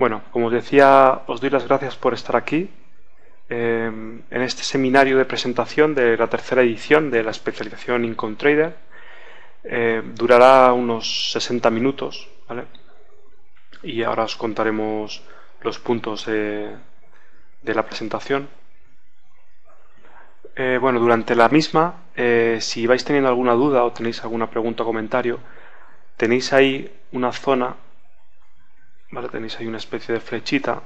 Bueno, como os decía, os doy las gracias por estar aquí em, en este seminario de presentación de la tercera edición de la especialización Income Trader. Em, durará unos 60 minutos, ¿vale? Y ahora os contaremos los puntos de la presentación. Eh, bueno, durante la misma, eh, si vais teniendo alguna duda o tenéis alguna pregunta o comentario, tenéis ahí una zona Tenéis ahí una especie de flechita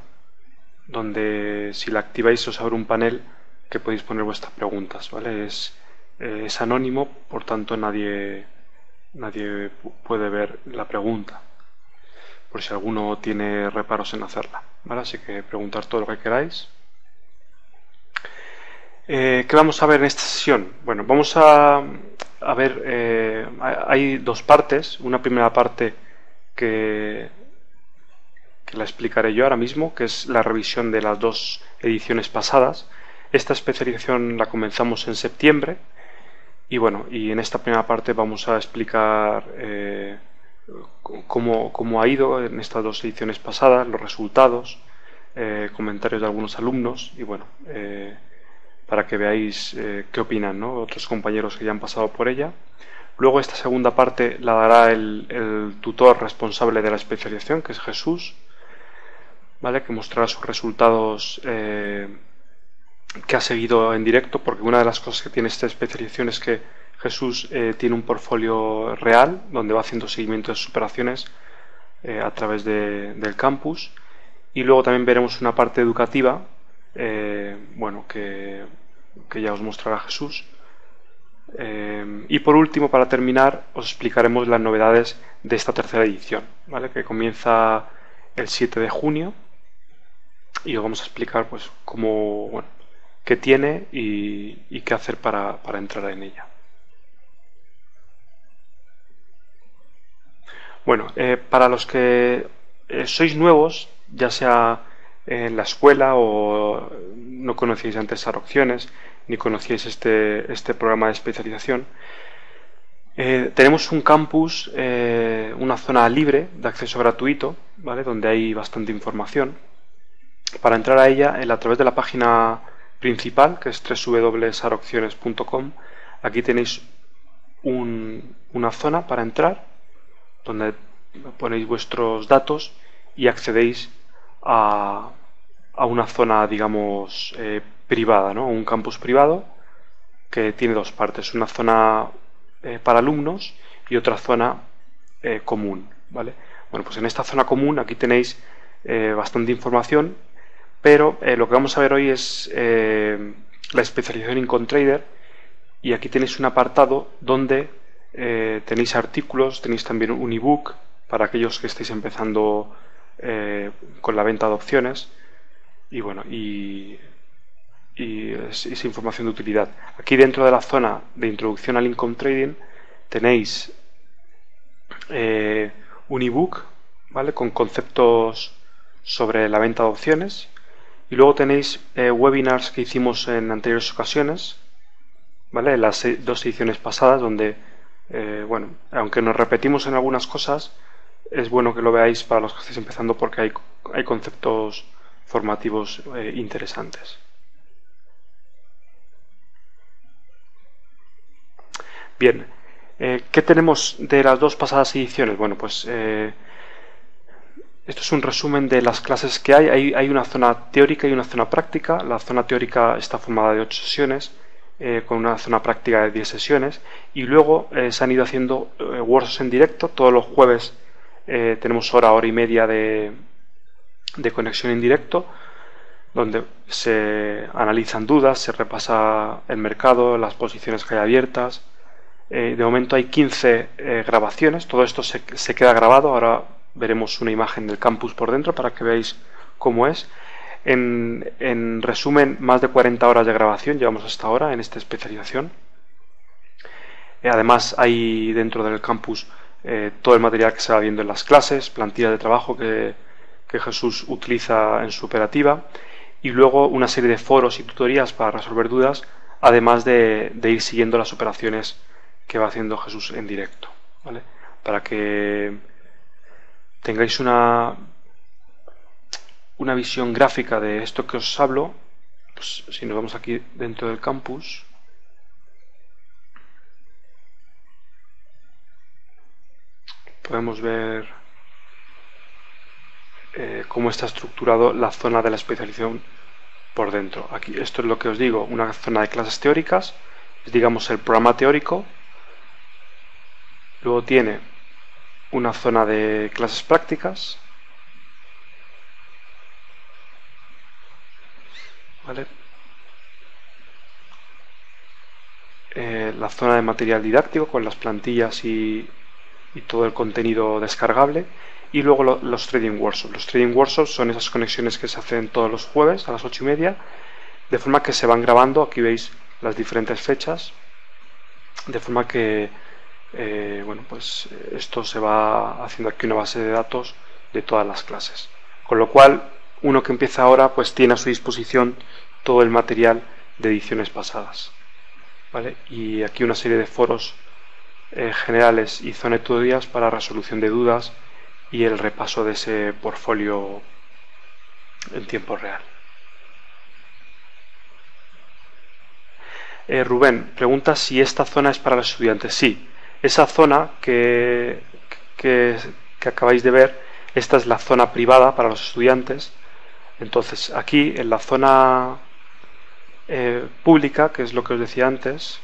donde si la activáis os abre un panel que podéis poner vuestras preguntas, ¿vale? Es, eh, es anónimo, por tanto nadie, nadie puede ver la pregunta, por si alguno tiene reparos en hacerla, Así que preguntar todo lo que queráis. Eh, ¿Qué vamos a ver en esta sesión? Bueno, vamos a, ver, eh, hay dos partes, una primera parte que que la explicaré yo ahora mismo, que es la revisión de las dos ediciones pasadas. Esta especialización la comenzamos en septiembre y bueno, y en esta primera parte vamos a explicar eh, cómo, ha ido en estas dos ediciones pasadas, los resultados, eh, comentarios de algunos alumnos y bueno, eh, para que veáis qué opinan otros compañeros que ya han pasado por ella. Luego esta segunda parte la dará el tutor responsable de la especialización, que es Jesús, que mostrará sus resultados eh, que ha seguido en directo, porque una de las cosas que tiene esta especialización es que Jesús eh, tiene un portfolio real donde va haciendo seguimiento de sus operaciones eh, a través del campus. Y luego también veremos una parte educativa, bueno, que, que, ya os mostrará Jesús. y por último, para terminar, os explicaremos las novedades de esta tercera edición, ¿vale? que comienza el 7 de junio y os vamos a explicar pues cómo, bueno, qué tiene y, qué hacer para, entrar en ella. Bueno, eh, para los que eh, sois nuevos, ya sea en la escuela o no conocíais antes opciones ni conocíais este, este programa de especialización, eh, tenemos un campus, una zona libre de acceso gratuito, donde hay bastante información. Para entrar a ella, a través de la página principal, que es www.saropciones.com, aquí tenéis una zona para entrar, donde ponéis vuestros datos y accedéis a, una zona, digamos, eh, privada, ¿no? un campus privado que tiene dos partes, una zona eh, para alumnos y otra zona eh, común. ¿vale? Bueno, pues en esta zona común aquí tenéis bastante información pero eh, lo que vamos a ver hoy es eh, la especialización en Trader y aquí tenéis un apartado donde eh, tenéis artículos, tenéis también un ebook para aquellos que estéis empezando con la venta de opciones y bueno, y, información de utilidad. Aquí dentro de la zona de introducción al income trading tenéis un ebook ¿vale? con conceptos sobre la venta de opciones y luego tenéis eh, webinars que hicimos en anteriores ocasiones, ¿vale? las e-, dos ediciones pasadas, donde, eh, bueno, aunque nos repetimos en algunas cosas, es bueno que lo veáis para los que estéis empezando porque hay, conceptos formativos eh, interesantes. Bien, ¿qué tenemos de las dos pasadas ediciones? Bueno, pues esto es un resumen de las clases que hay. hay. una zona teórica y una zona práctica. La zona teórica está formada de 8 sesiones, eh, con una zona práctica de 10 sesiones. Y luego eh, se han ido haciendo eh, workshops en directo. Todos los jueves tenemos hora, hora y media de, conexión en directo, donde se analizan dudas, se repasa el mercado, las posiciones que hay abiertas. de momento hay 15 grabaciones. Todo esto se, se queda grabado. Ahora veremos una imagen del campus por dentro para que veáis cómo es. En, resumen, más de 40 horas de grabación llevamos hasta ahora en esta especialización. Eh, además, hay dentro del campus eh, todo el material que se va viendo en las clases, plantillas de trabajo que, Jesús utiliza en su operativa y luego una serie de foros y tutorías para resolver dudas, además de, ir siguiendo las operaciones que va haciendo Jesús en directo, Para que tengáis una, una visión gráfica de esto que os hablo, pues, si nos vamos aquí dentro del campus, podemos ver eh, cómo está estructurado la zona de la especialización por dentro. Aquí, esto es lo que os digo, una zona de clases teóricas, digamos el programa teórico, luego tiene una zona de clases prácticas. Eh, la zona de material didáctico con las plantillas y, todo el contenido descargable y luego los trading workshops. Los trading workshops son esas conexiones que se hacen todos los jueves a las ocho y media, de forma que se van grabando, aquí veis las diferentes fechas, de forma que eh, bueno, pues eh, esto se va haciendo aquí una base de datos de todas las clases. Con lo cual, uno que empieza ahora, pues tiene a su disposición todo el material de ediciones pasadas. Y aquí una serie de foros eh, generales y zonas de para resolución de dudas y el repaso de ese portfolio en tiempo real. Rubén, pregunta si esta zona es para los estudiantes. Sí, esa zona que, acabáis de ver, esta es la zona privada para los estudiantes. Entonces, aquí en la zona eh, pública, que es lo que os decía antes,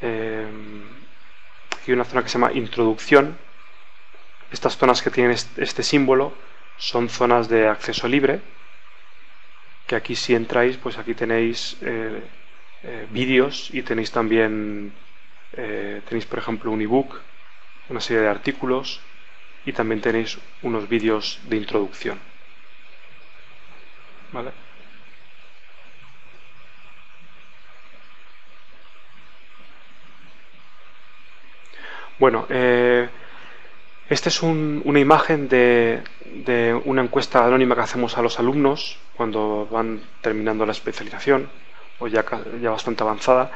eh, hay una zona que se llama introducción. Estas zonas que tienen este símbolo son zonas de acceso libre, que aquí si entráis, pues aquí tenéis eh, vídeos y tenéis también eh, tenéis por ejemplo un ebook, una serie de artículos y también tenéis unos vídeos de introducción. Bueno, eh, esta es una imagen de, una encuesta anónima que hacemos a los alumnos cuando van terminando la especialización o ya bastante avanzada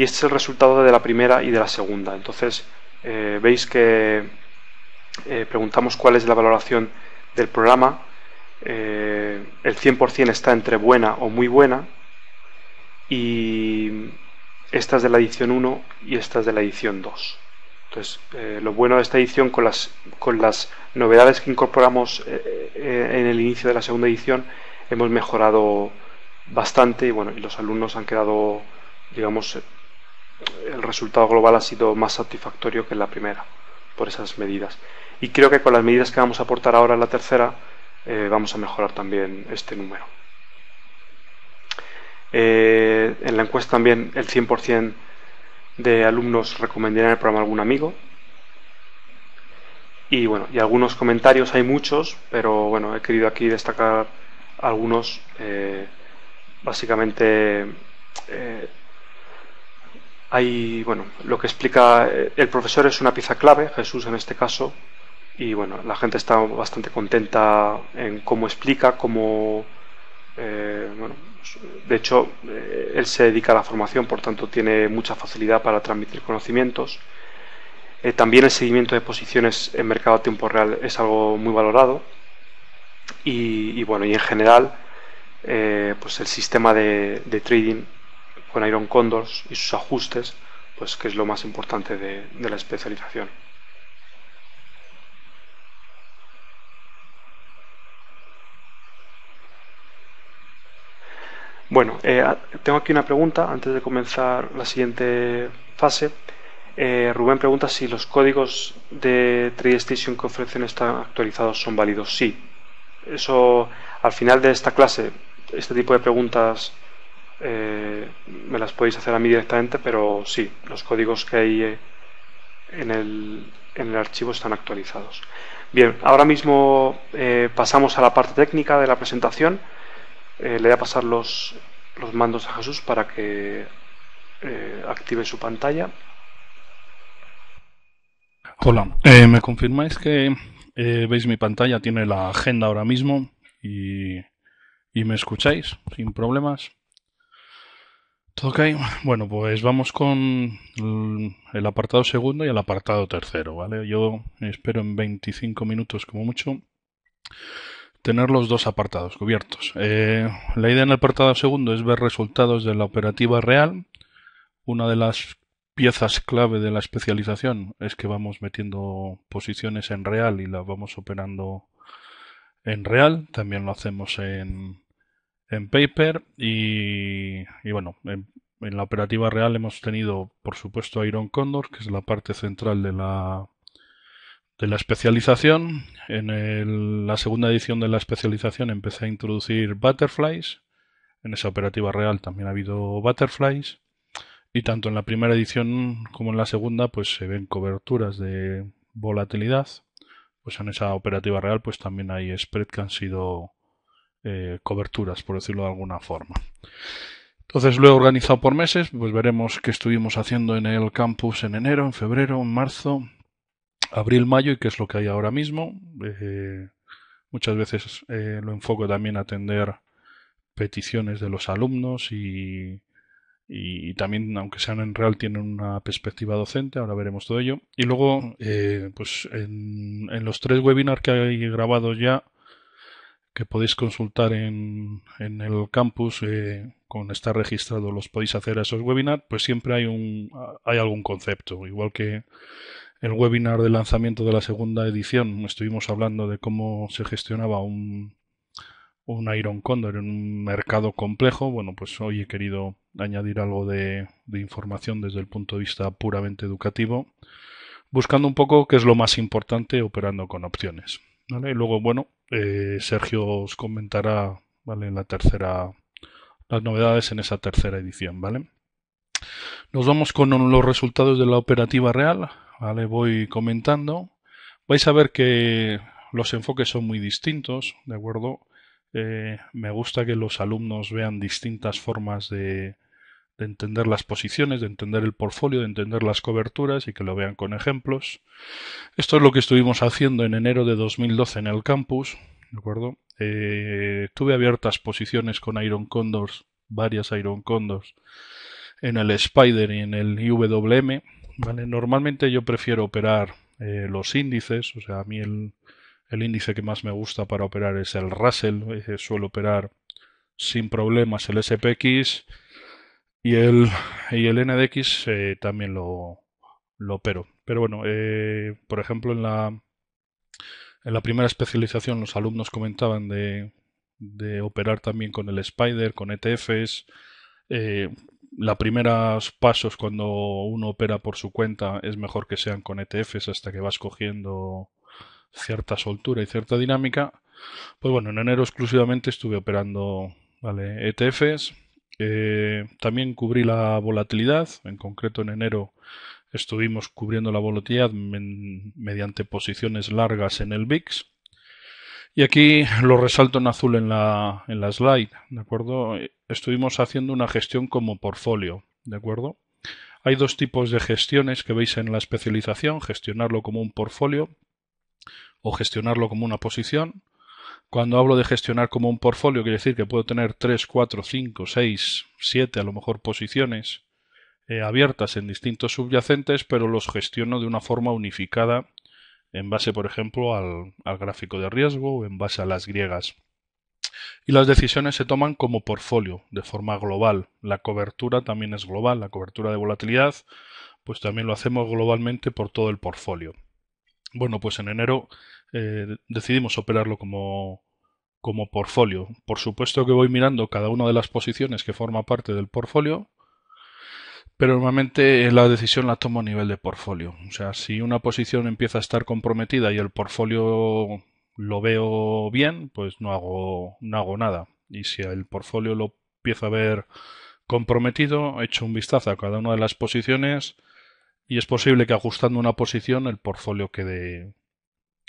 y este es el resultado de la primera y de la segunda. Entonces, eh, veis que eh, preguntamos cuál es la valoración del programa. Eh, el 100% está entre buena o muy buena y esta es de la edición 1 y esta es de la edición 2. Entonces, lo bueno de esta edición con las, con las novedades que incorporamos en el inicio de la segunda edición, hemos mejorado bastante y bueno, y los alumnos han quedado, digamos, el resultado global ha sido más satisfactorio que la primera, por esas medidas. Y creo que con las medidas que vamos a aportar ahora en la tercera, eh, vamos a mejorar también este número. Eh, en la encuesta también el 100% de alumnos recomendarían el programa a algún amigo. Y bueno, y algunos comentarios, hay muchos, pero bueno, he querido aquí destacar algunos, eh, básicamente bueno, lo que explica eh, el profesor es una pieza clave, Jesús en este caso, y bueno, la gente está bastante contenta en cómo explica, cómo, eh, bueno, de hecho, eh, él se dedica a la formación, por tanto tiene mucha facilidad para transmitir conocimientos. también el seguimiento de posiciones en mercado a tiempo real es algo muy valorado. Y, bueno, y en general, pues el sistema de trading con Iron Condors y sus ajustes, pues que es lo más importante de, la especialización. Bueno, eh, tengo aquí una pregunta antes de comenzar la siguiente fase. Eh, Rubén pregunta si los códigos de 3 que ofrecen están actualizados son válidos. Sí. Eso al final de esta clase, este tipo de preguntas eh, me las podéis hacer a mí directamente, pero sí, los códigos que hay eh, en, el, en, el, archivo están actualizados. Bien, ahora mismo eh, pasamos a la parte técnica de la presentación. le voy a pasar los, los mandos a Jesús para que active su pantalla. Hola, ¿me confirmáis que veis mi pantalla? Tiene la agenda ahora mismo y me escucháis sin problemas ok Bueno, pues vamos con el apartado segundo y el apartado tercero, ¿vale? Yo espero en 25 minutos como mucho tener los dos apartados cubiertos. Eh, la idea en el apartado segundo es ver resultados de la operativa real. Una de las piezas clave de la especialización es que vamos metiendo posiciones en real y las vamos operando en real. También lo hacemos en en Paper y, bueno, en, la operativa real hemos tenido, por supuesto, Iron Condor, que es la parte central de la, de la especialización. En la segunda edición de la especialización empecé a introducir Butterflies. En esa operativa real también ha habido Butterflies. Y tanto en la primera edición como en la segunda, pues se ven coberturas de volatilidad. Pues en esa operativa real, pues también hay spread que han sido eh, coberturas, por decirlo de alguna forma. Entonces lo he organizado por meses, pues veremos qué estuvimos haciendo en el campus en enero, en febrero, en marzo, abril, mayo y qué es lo que hay ahora mismo. Eh, muchas veces eh, lo enfoco también a atender peticiones de los alumnos y, también, aunque sean en real, tienen una perspectiva docente, ahora veremos todo ello. Y luego, pues en, en, los tres webinars que hay grabados ya, que podéis consultar en, en el campus, eh, con estar registrado los podéis hacer a esos webinars, pues siempre hay, un, hay algún concepto. Igual que el webinar de lanzamiento de la segunda edición, estuvimos hablando de cómo se gestionaba un, un Iron Condor en un mercado complejo. Bueno, pues hoy he querido añadir algo de, información desde el punto de vista puramente educativo, buscando un poco qué es lo más importante operando con opciones. ¿Vale? Y luego, bueno, eh, Sergio os comentará ¿vale? la tercera las novedades en esa tercera edición, ¿vale? Nos vamos con los resultados de la operativa real, ¿vale? Voy comentando. Vais a ver que los enfoques son muy distintos, ¿de acuerdo? Eh, me gusta que los alumnos vean distintas formas de, de entender las posiciones, de entender el portfolio, de entender las coberturas y que lo vean con ejemplos. Esto es lo que estuvimos haciendo en enero de 2012 en el campus, ¿de acuerdo? Eh, tuve abiertas posiciones con Iron Condors, varias Iron Condors, en el Spider y en el IWM, ¿vale? Normalmente yo prefiero operar eh, los índices, o sea, a mí el, índice que más me gusta para operar es el Russell, eh, suelo operar sin problemas el SPX, y el, y el NDX eh, también lo, lo opero. Pero bueno, eh, por ejemplo, en la, en la primera especialización los alumnos comentaban de, de operar también con el Spider, con ETFs. Eh, los primeros pasos cuando uno opera por su cuenta es mejor que sean con ETFs hasta que vas cogiendo cierta soltura y cierta dinámica. Pues bueno, en enero exclusivamente estuve operando ¿vale? ETFs, eh, también cubrí la volatilidad, en concreto en enero estuvimos cubriendo la volatilidad mediante posiciones largas en el VIX. Y aquí lo resalto en azul en la, en la slide, ¿de acuerdo? Estuvimos haciendo una gestión como portfolio, ¿de acuerdo? Hay dos tipos de gestiones que veis en la especialización, gestionarlo como un portfolio o gestionarlo como una posición. Cuando hablo de gestionar como un portfolio, quiere decir que puedo tener 3, 4, 5, 6, 7 a lo mejor posiciones eh, abiertas en distintos subyacentes, pero los gestiono de una forma unificada en base, por ejemplo, al, al gráfico de riesgo o en base a las griegas. Y las decisiones se toman como portfolio, de forma global. La cobertura también es global, la cobertura de volatilidad, pues también lo hacemos globalmente por todo el portfolio. Bueno, pues en enero eh, decidimos operarlo como, como portfolio. Por supuesto que voy mirando cada una de las posiciones que forma parte del portfolio, pero normalmente eh, la decisión la tomo a nivel de portfolio. O sea, si una posición empieza a estar comprometida y el portfolio lo veo bien, pues no hago, no hago nada. Y si el portfolio lo empiezo a ver comprometido, echo un vistazo a cada una de las posiciones y es posible que ajustando una posición el portfolio quede,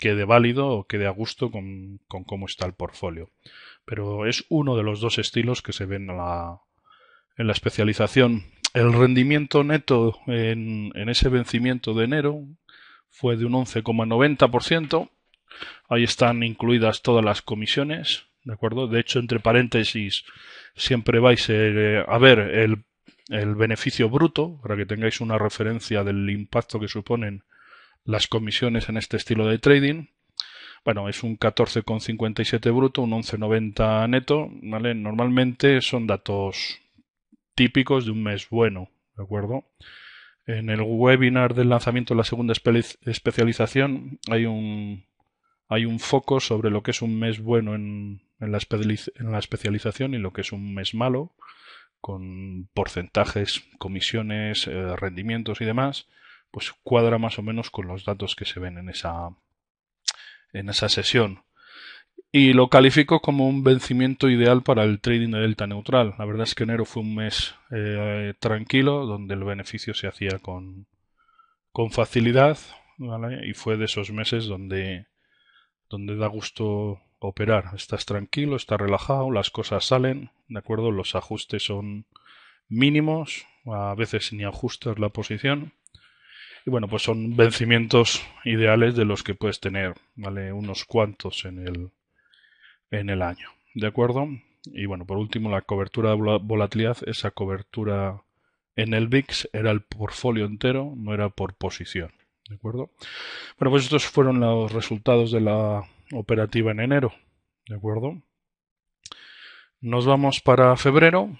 quede válido o quede a gusto con, con cómo está el portfolio. Pero es uno de los dos estilos que se ven en la, especialización. El rendimiento neto en, en ese vencimiento de enero fue de un 11,90%. Ahí están incluidas todas las comisiones, ¿de acuerdo? De hecho, entre paréntesis, siempre vais eh, a ver el, el beneficio bruto, para que tengáis una referencia del impacto que suponen las comisiones en este estilo de trading. Bueno, es un 14,57 bruto, un 11,90 neto, ¿vale? Normalmente son datos típicos de un mes bueno, ¿de acuerdo? En el webinar del lanzamiento de la segunda especialización hay un, hay un foco sobre lo que es un mes bueno en, en, la especialización y lo que es un mes malo, con porcentajes, comisiones, eh, rendimientos y demás pues cuadra más o menos con los datos que se ven en esa, en esa sesión. Y lo califico como un vencimiento ideal para el trading de delta neutral. La verdad es que enero fue un mes eh, tranquilo, donde el beneficio se hacía con, con facilidad, y fue de esos meses donde, donde da gusto operar. Estás tranquilo, estás relajado, las cosas salen, ¿de acuerdo? Los ajustes son mínimos, a veces ni ajustas la posición y bueno, pues son vencimientos ideales de los que puedes tener, ¿vale? Unos cuantos en el, en el año, ¿de acuerdo? Y bueno, por último, la cobertura de volatilidad, esa cobertura en el VIX era el portfolio entero, no era por posición, ¿de acuerdo? Bueno, pues estos fueron los resultados de la operativa en enero, ¿de acuerdo? Nos vamos para febrero.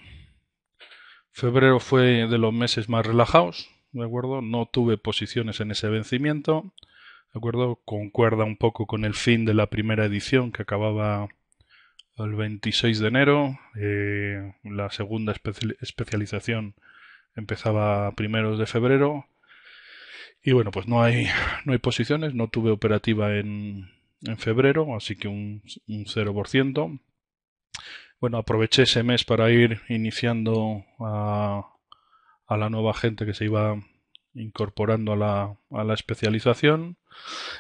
Febrero fue de los meses más relajados, acuerdo? No tuve posiciones en ese vencimiento, ¿de acuerdo? Concuerda un poco con el fin de la primera edición que acababa el 26 de enero, eh, la segunda especialización empezaba a primeros de febrero y bueno, pues no hay, no hay posiciones, no tuve operativa en, en febrero, así que un, un 0%. Bueno, aproveché ese mes para ir iniciando a, a la nueva gente que se iba incorporando a la, a la especialización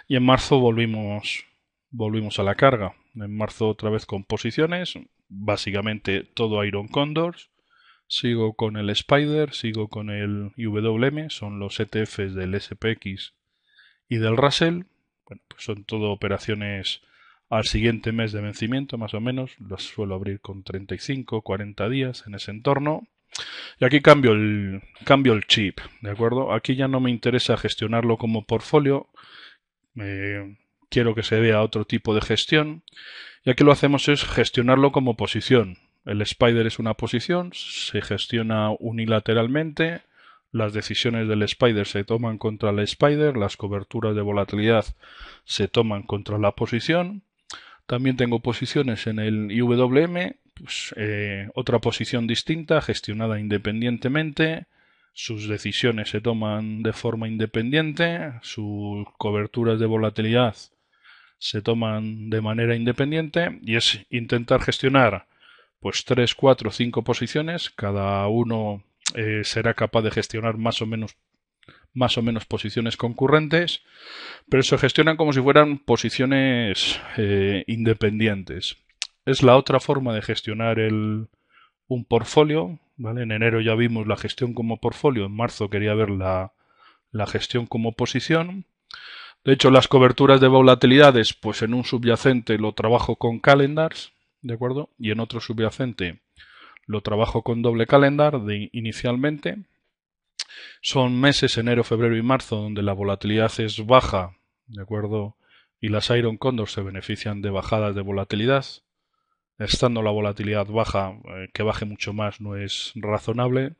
y en marzo volvimos, volvimos a la carga. En marzo otra vez con posiciones, básicamente todo Iron Condors. Sigo con el Spider, sigo con el IWM, son los ETFs del SPX y del Russell. Bueno, pues son todo operaciones al siguiente mes de vencimiento, más o menos. los suelo abrir con 35, 40 días en ese entorno. Y aquí cambio el, cambio chip, ¿de acuerdo? Aquí ya no me interesa gestionarlo como portfolio. quiero que se vea otro tipo de gestión. Y aquí lo hacemos es gestionarlo como posición. El spider es una posición, se gestiona unilateralmente. Las decisiones del spider se toman contra el spider, las coberturas de volatilidad se toman contra la posición. También tengo posiciones en el IWM, pues, eh, otra posición distinta, gestionada independientemente, sus decisiones se toman de forma independiente, sus coberturas de volatilidad se toman de manera independiente y es intentar gestionar pues 3, 4, 5 posiciones, cada uno eh, será capaz de gestionar más o menos más o menos posiciones concurrentes, pero se gestionan como si fueran posiciones eh, independientes es la otra forma de gestionar el, un portfolio. En enero ya vimos la gestión como portfolio, en marzo quería ver la, gestión como posición. De hecho, las coberturas de volatilidades, pues en un subyacente lo trabajo con calendars, ¿de acuerdo? Y en otro subyacente lo trabajo con doble calendar de inicialmente. Son meses, enero, febrero y marzo, donde la volatilidad es baja, ¿de acuerdo? Y las Iron condors se benefician de bajadas de volatilidad estando la volatilidad baja, eh, que baje mucho más no es razonable.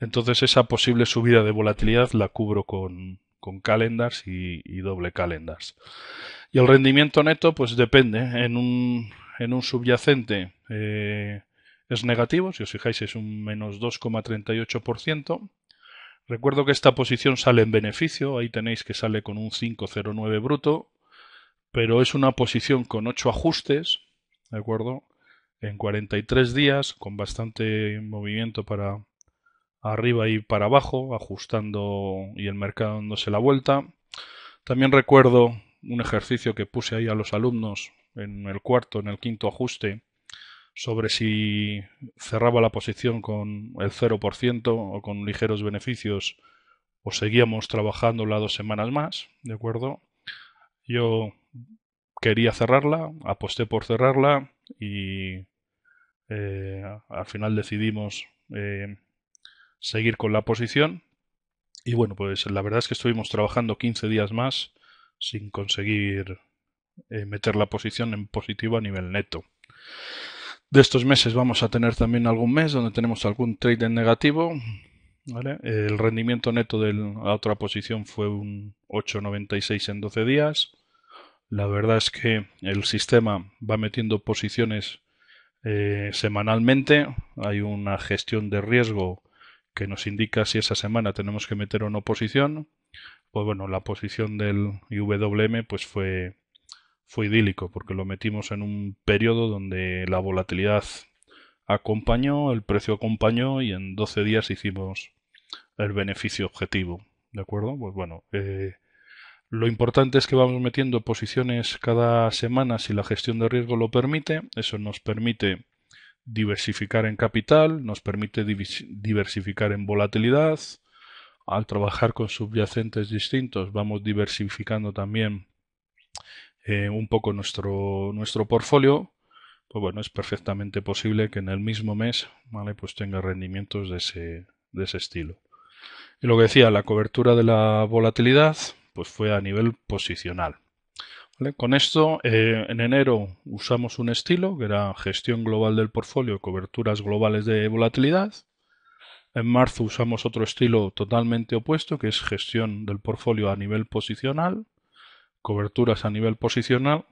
Entonces esa posible subida de volatilidad la cubro con, con calendars y, doble calendars. Y el rendimiento neto pues depende. En un, subyacente eh, es negativo, si os fijáis es un menos 2,38%. Recuerdo que esta posición sale en beneficio, ahí tenéis que sale con un 5,09 bruto, pero es una posición con 8 ajustes, ¿de acuerdo? en 43 días, con bastante movimiento para arriba y para abajo, ajustando y el mercado dándose la vuelta. También recuerdo un ejercicio que puse ahí a los alumnos en el cuarto, en el quinto ajuste, sobre si cerraba la posición con el 0% o con ligeros beneficios o seguíamos trabajando la dos semanas más, ¿de acuerdo? Yo quería cerrarla, aposté por cerrarla y eh, al final decidimos eh, seguir con la posición. Y bueno, pues la verdad es que estuvimos trabajando 15 días más sin conseguir eh, meter la posición en positivo a nivel neto. De estos meses vamos a tener también algún mes donde tenemos algún trade en negativo. El rendimiento neto de la otra posición fue un 8,96 en 12 días. La verdad es que el sistema va metiendo posiciones eh, semanalmente. Hay una gestión de riesgo que nos indica si esa semana tenemos que meter o no posición. Pues bueno, la posición del IWM pues fue, fue idílico porque lo metimos en un periodo donde la volatilidad acompañó, el precio acompañó y en 12 días hicimos el beneficio objetivo. ¿De acuerdo? Pues bueno, eh, lo importante es que vamos metiendo posiciones cada semana si la gestión de riesgo lo permite. Eso nos permite diversificar en capital, nos permite diversificar en volatilidad. Al trabajar con subyacentes distintos vamos diversificando también eh, un poco nuestro, nuestro portfolio. Pues bueno, es perfectamente posible que en el mismo mes ¿vale? pues tenga rendimientos de ese, de ese estilo. Y lo que decía, la cobertura de la volatilidad, pues fue a nivel posicional. Con esto, eh, en enero usamos un estilo que era gestión global del portfolio, coberturas globales de volatilidad. En marzo usamos otro estilo totalmente opuesto, que es gestión del portfolio a nivel posicional, coberturas a nivel posicional.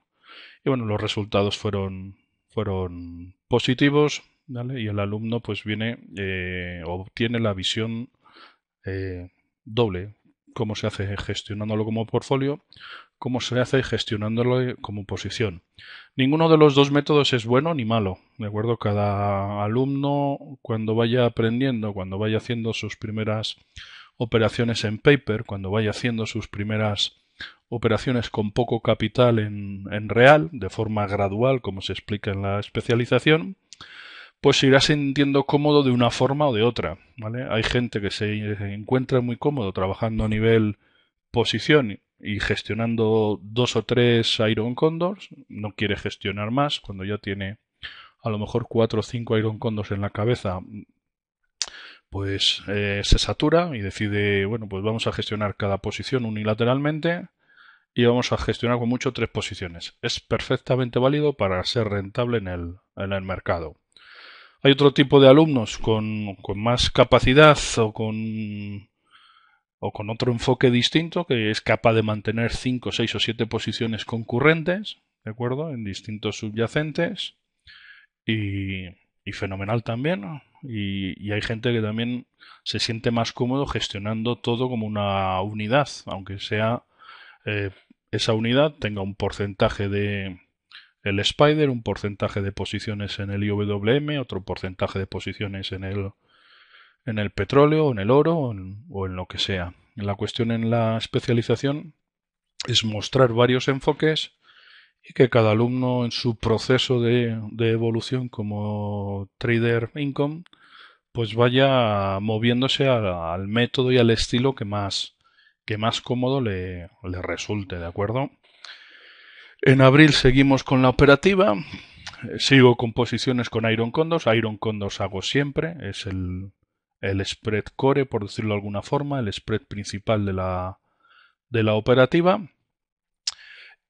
Y bueno, los resultados fueron, fueron positivos y el alumno pues viene, eh, obtiene la visión eh, doble cómo se hace gestionándolo como portfolio, cómo se hace gestionándolo como posición. Ninguno de los dos métodos es bueno ni malo, ¿de acuerdo? Cada alumno cuando vaya aprendiendo, cuando vaya haciendo sus primeras operaciones en paper, cuando vaya haciendo sus primeras operaciones con poco capital en, en real, de forma gradual, como se explica en la especialización, pues se irá sintiendo cómodo de una forma o de otra. ¿vale? Hay gente que se encuentra muy cómodo trabajando a nivel posición y gestionando dos o tres Iron Condors, no quiere gestionar más cuando ya tiene a lo mejor cuatro o cinco Iron Condors en la cabeza pues eh, se satura y decide, bueno, pues vamos a gestionar cada posición unilateralmente y vamos a gestionar con mucho tres posiciones. Es perfectamente válido para ser rentable en el mercado. Hay otro tipo de alumnos con, más capacidad o con, o con otro enfoque distinto que es capaz de mantener 5, 6 o 7 posiciones concurrentes, ¿de acuerdo? En distintos subyacentes y, fenomenal también. Y, hay gente que también se siente más cómodo gestionando todo como una unidad, aunque sea eh, esa unidad tenga un porcentaje de, el Spider, un porcentaje de posiciones en el IWM, otro porcentaje de posiciones en el, en el petróleo, en el oro o en, lo que sea. La cuestión en la especialización es mostrar varios enfoques y que cada alumno en su proceso de, evolución como trader income pues vaya moviéndose al, al método y al estilo que más, que más cómodo le, le, resulte, ¿de acuerdo? En abril seguimos con la operativa. Eh, sigo con posiciones con Iron Condors, Iron Condors hago siempre. Es el, spread core, por decirlo de alguna forma, el spread principal de la, operativa.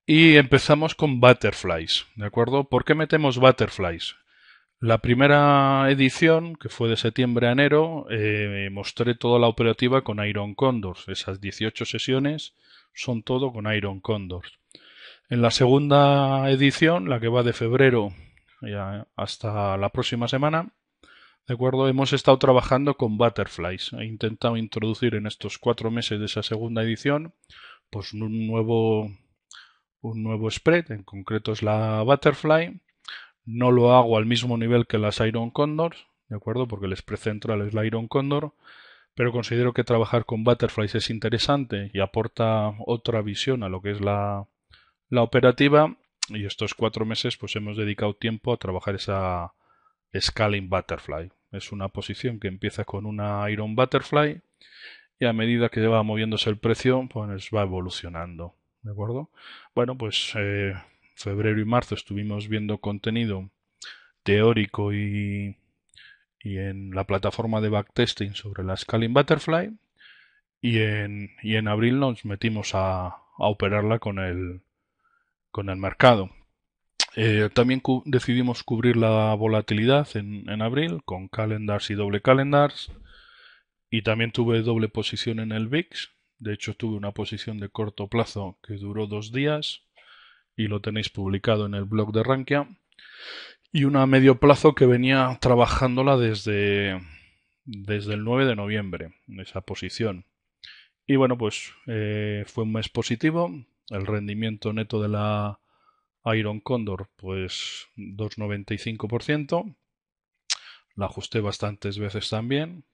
Y empezamos con Butterflies, ¿de acuerdo? ¿Por qué metemos Butterflies? La primera edición, que fue de septiembre a enero, eh, mostré toda la operativa con Iron Condors. Esas 18 sesiones son todo con Iron Condors. En la segunda edición, la que va de febrero hasta la próxima semana, ¿de acuerdo? Hemos estado trabajando con butterflies. He intentado introducir en estos cuatro meses de esa segunda edición, pues un nuevo, un nuevo spread, en concreto es la butterfly. No lo hago al mismo nivel que las Iron Condors, ¿de acuerdo? Porque el spread central es la Iron Condor pero considero que trabajar con butterflies es interesante y aporta otra visión a lo que es la, la operativa y estos cuatro meses pues hemos dedicado tiempo a trabajar esa Scaling Butterfly. Es una posición que empieza con una Iron Butterfly y a medida que va moviéndose el precio pues va evolucionando. ¿De acuerdo? Bueno, pues eh, febrero y marzo estuvimos viendo contenido teórico y, y en la plataforma de backtesting sobre la Scaling Butterfly y en, y en abril nos metimos a, a operarla con el, con el mercado. Eh, también decidimos cubrir la volatilidad en, abril con calendars y doble calendars. Y también tuve doble posición en el VIX. De hecho, tuve una posición de corto plazo que duró dos días y lo tenéis publicado en el blog de Rankia. Y una medio plazo que venía trabajándola desde, desde el 9 de noviembre, esa posición. Y bueno, pues eh, fue un mes positivo, el rendimiento neto de la Iron Condor, pues 2,95%. La ajusté bastantes veces también.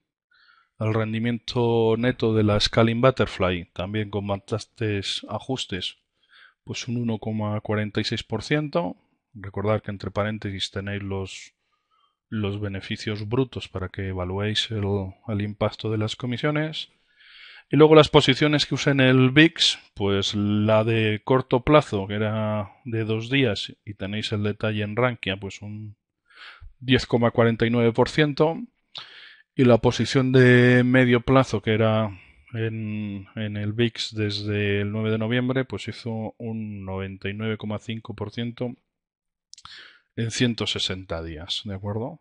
El rendimiento neto de la Scaling Butterfly, también con bastantes ajustes, pues un 1,46%. Recordad que entre paréntesis tenéis los, los beneficios brutos para que evaluéis el, el impacto de las comisiones. Y luego las posiciones que usé en el VIX, pues la de corto plazo, que era de dos días, y tenéis el detalle en Rankia, pues un 10,49%. Y la posición de medio plazo, que era en, el VIX desde el 9 de noviembre, pues hizo un 99,5% en 160 días, ¿de acuerdo?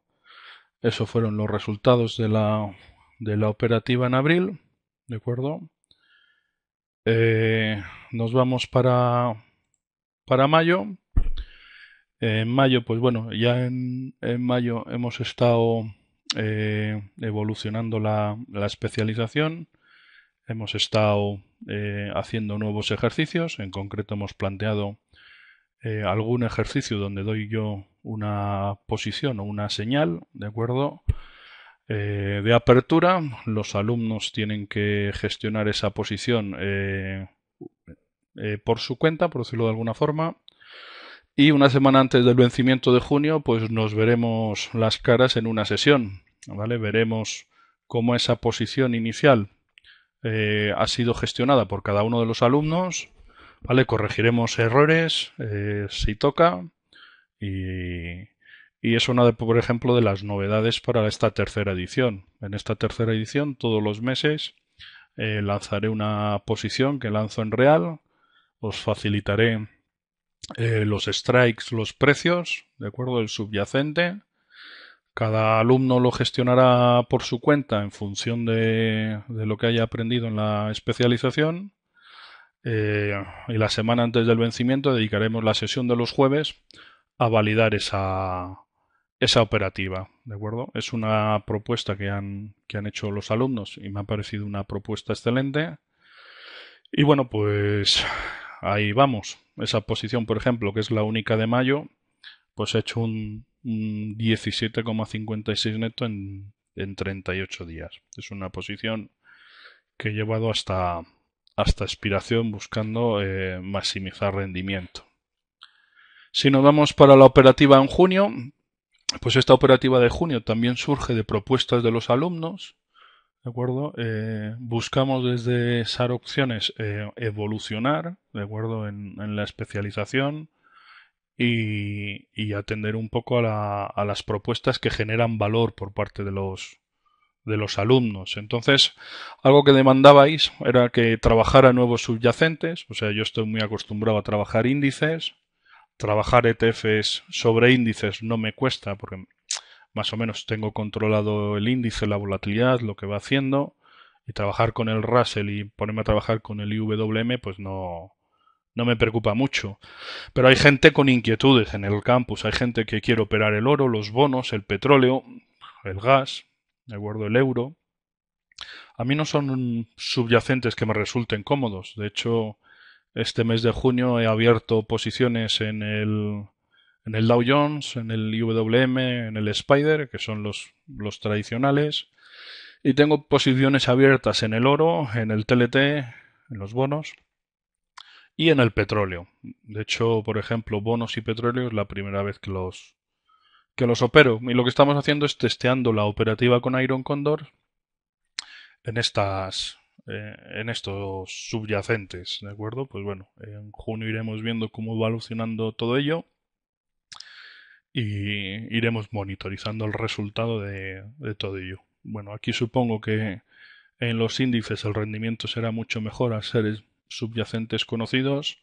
Esos fueron los resultados de la operativa en abril. ¿De acuerdo? Eh, nos vamos para, para mayo. en mayo, pues bueno, ya en, en mayo hemos estado eh, evolucionando la, la, especialización, hemos estado eh, haciendo nuevos ejercicios, en concreto hemos planteado algún ejercicio donde doy yo una posición o una señal, ¿de acuerdo? Eh, de apertura. Los alumnos tienen que gestionar esa posición eh, eh, por su cuenta, por decirlo de alguna forma. Y una semana antes del vencimiento de junio, pues nos veremos las caras en una sesión. Veremos cómo esa posición inicial ha sido gestionada por cada uno de los alumnos. ¿vale? Corregiremos errores si toca. Y, y es una, de, por ejemplo, de las novedades para esta tercera edición. En esta tercera edición, todos los meses, eh, lanzaré una posición que lanzo en real. Os facilitaré eh, los strikes, los precios, ¿de acuerdo? El subyacente. Cada alumno lo gestionará por su cuenta en función de, lo que haya aprendido en la especialización. Eh, y la semana antes del vencimiento dedicaremos la sesión de los jueves a validar esa, esa operativa, ¿de acuerdo? Es una propuesta que han, que han hecho los alumnos y me ha parecido una propuesta excelente. Y bueno, pues ahí vamos. Esa posición, por ejemplo, que es la única de mayo, pues he hecho un, 17,56 neto en, 38 días. Es una posición que he llevado hasta, hasta expiración buscando eh, maximizar rendimiento. Si nos vamos para la operativa en junio, pues esta operativa de junio también surge de propuestas de los alumnos, ¿de acuerdo? Eh, buscamos desde SAR Opciones eh, evolucionar, ¿de acuerdo? En, la especialización y, atender un poco a, a, las propuestas que generan valor por parte de los alumnos. Entonces, algo que demandabais era que trabajara nuevos subyacentes, o sea, yo estoy muy acostumbrado a trabajar índices, trabajar ETFs sobre índices no me cuesta porque más o menos tengo controlado el índice, la volatilidad, lo que va haciendo y trabajar con el Russell y ponerme a trabajar con el IWM pues no, no me preocupa mucho. Pero hay gente con inquietudes en el campus, hay gente que quiere operar el oro, los bonos, el petróleo, el gas, de acuerdo, el euro. A mí no son subyacentes que me resulten cómodos, de hecho este mes de junio he abierto posiciones en el, en el Dow Jones, en el IWM, en el Spider, que son los, los tradicionales. Y tengo posiciones abiertas en el oro, en el TLT, en los bonos y en el petróleo. De hecho, por ejemplo, bonos y petróleo es la primera vez que los, que los opero. Y lo que estamos haciendo es testeando la operativa con Iron Condor en estas, eh, en estos subyacentes, ¿de acuerdo? Pues bueno, en junio iremos viendo cómo va evolucionando todo ello y iremos monitorizando el resultado de, todo ello. Bueno, aquí supongo que en los índices el rendimiento será mucho mejor al ser subyacentes conocidos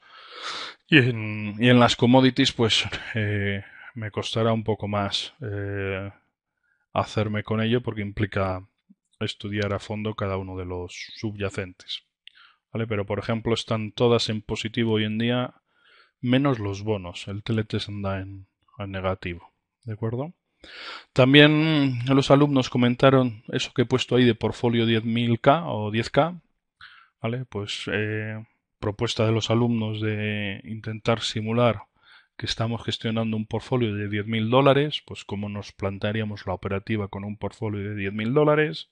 y en, las commodities pues eh, me costará un poco más eh, hacerme con ello porque implica estudiar a fondo cada uno de los subyacentes. ¿Vale? Pero por ejemplo están todas en positivo hoy en día, menos los bonos. El teletest anda en, negativo. ¿De acuerdo? También los alumnos comentaron eso que he puesto ahí de portfolio 10.000K o 10K. ¿Vale? Pues eh, propuesta de los alumnos de intentar simular que estamos gestionando un portfolio de 10.000 dólares, pues cómo nos plantearíamos la operativa con un portfolio de 10.000 dólares.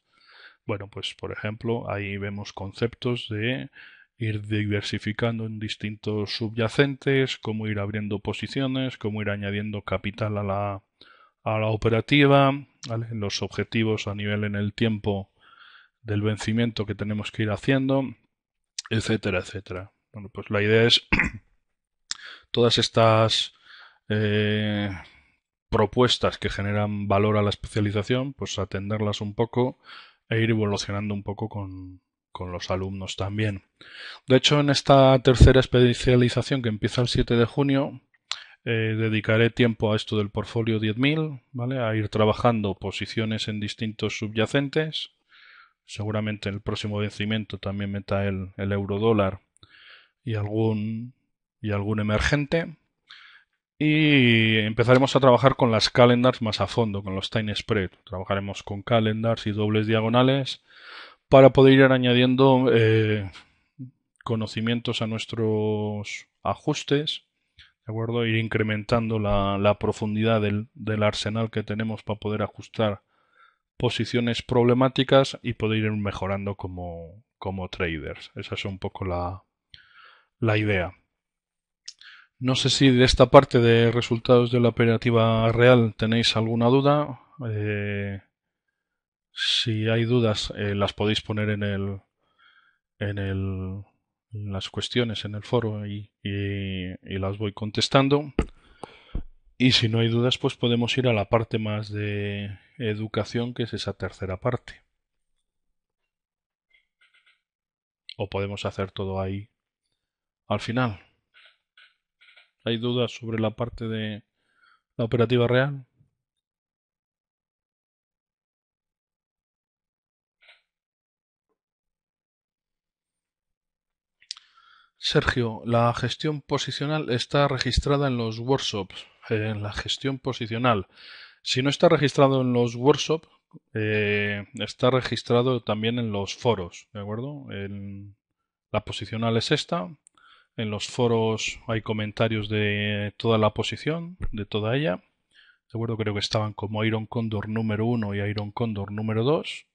Bueno, pues por ejemplo, ahí vemos conceptos de ir diversificando en distintos subyacentes, cómo ir abriendo posiciones, cómo ir añadiendo capital a la, a la operativa, los objetivos a nivel en el tiempo del vencimiento que tenemos que ir haciendo, etcétera, etcétera. Bueno, pues la idea es todas estas eh, propuestas que generan valor a la especialización, pues atenderlas un poco e ir evolucionando un poco con, los alumnos también. De hecho, en esta tercera especialización que empieza el 7 de junio, eh, dedicaré tiempo a esto del portfolio 10.000, ¿vale? A ir trabajando posiciones en distintos subyacentes. Seguramente en el próximo vencimiento también meta el, el euro dólar y algún, y algún emergente. Y empezaremos a trabajar con las calendars más a fondo, con los time spread. Trabajaremos con calendars y dobles diagonales para poder ir añadiendo eh, conocimientos a nuestros ajustes, ¿de acuerdo? E ir incrementando la, profundidad del, arsenal que tenemos para poder ajustar posiciones problemáticas y poder ir mejorando como, como traders. Esa es un poco la idea. No sé si de esta parte de resultados de la operativa real tenéis alguna duda. Eh, si hay dudas, eh, las podéis poner en el, en el las cuestiones en el foro y, las voy contestando. Y si no hay dudas, pues podemos ir a la parte más de educación, que es esa tercera parte. O podemos hacer todo ahí al final. ¿Hay dudas sobre la parte de la operativa real? Sergio, la gestión posicional está registrada en los workshops. en eh, la gestión posicional. Si no está registrado en los workshops, eh, está registrado también en los foros, ¿de acuerdo? la posicional es esta. En los foros hay comentarios de toda la posición, de toda ella. ¿De acuerdo? Creo que estaban como Iron Condor número 1 y Iron Condor número 2.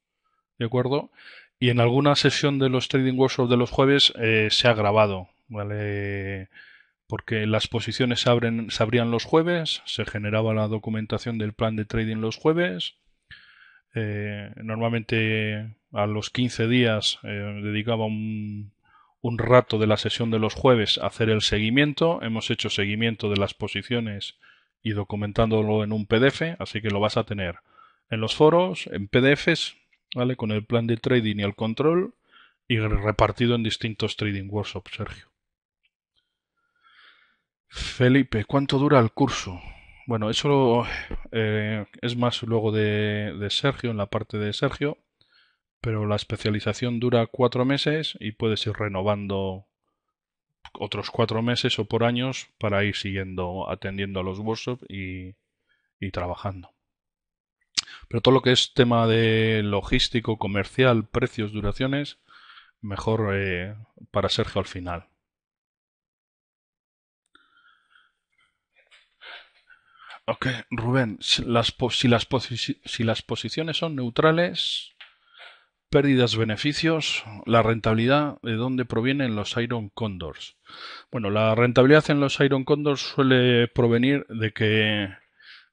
¿De acuerdo? Y en alguna sesión de los Trading Workshops de los jueves eh, se ha grabado, ¿vale? Porque las posiciones se, abren, abrían los jueves, se generaba la documentación del plan de trading los jueves. Eh, normalmente a los 15 días eh, dedicaba un, un rato de la sesión de los jueves hacer el seguimiento. Hemos hecho seguimiento de las posiciones y documentándolo en un PDF, así que lo vas a tener en los foros, en PDFs, ¿vale? Con el plan de trading y el control y repartido en distintos trading workshops, Sergio. Felipe, ¿cuánto dura el curso? Bueno, eso eh, es más luego de, de Sergio, en la parte de Sergio pero la especialización dura cuatro meses y puedes ir renovando otros cuatro meses o por años para ir siguiendo atendiendo a los workshops y, trabajando. Pero todo lo que es tema de logístico, comercial, precios, duraciones, mejor eh, para Sergio al final. Ok, Rubén, si las posiciones son neutrales, pérdidas, beneficios, la rentabilidad, ¿de dónde provienen los Iron Condors? Bueno, la rentabilidad en los Iron Condors suele provenir de que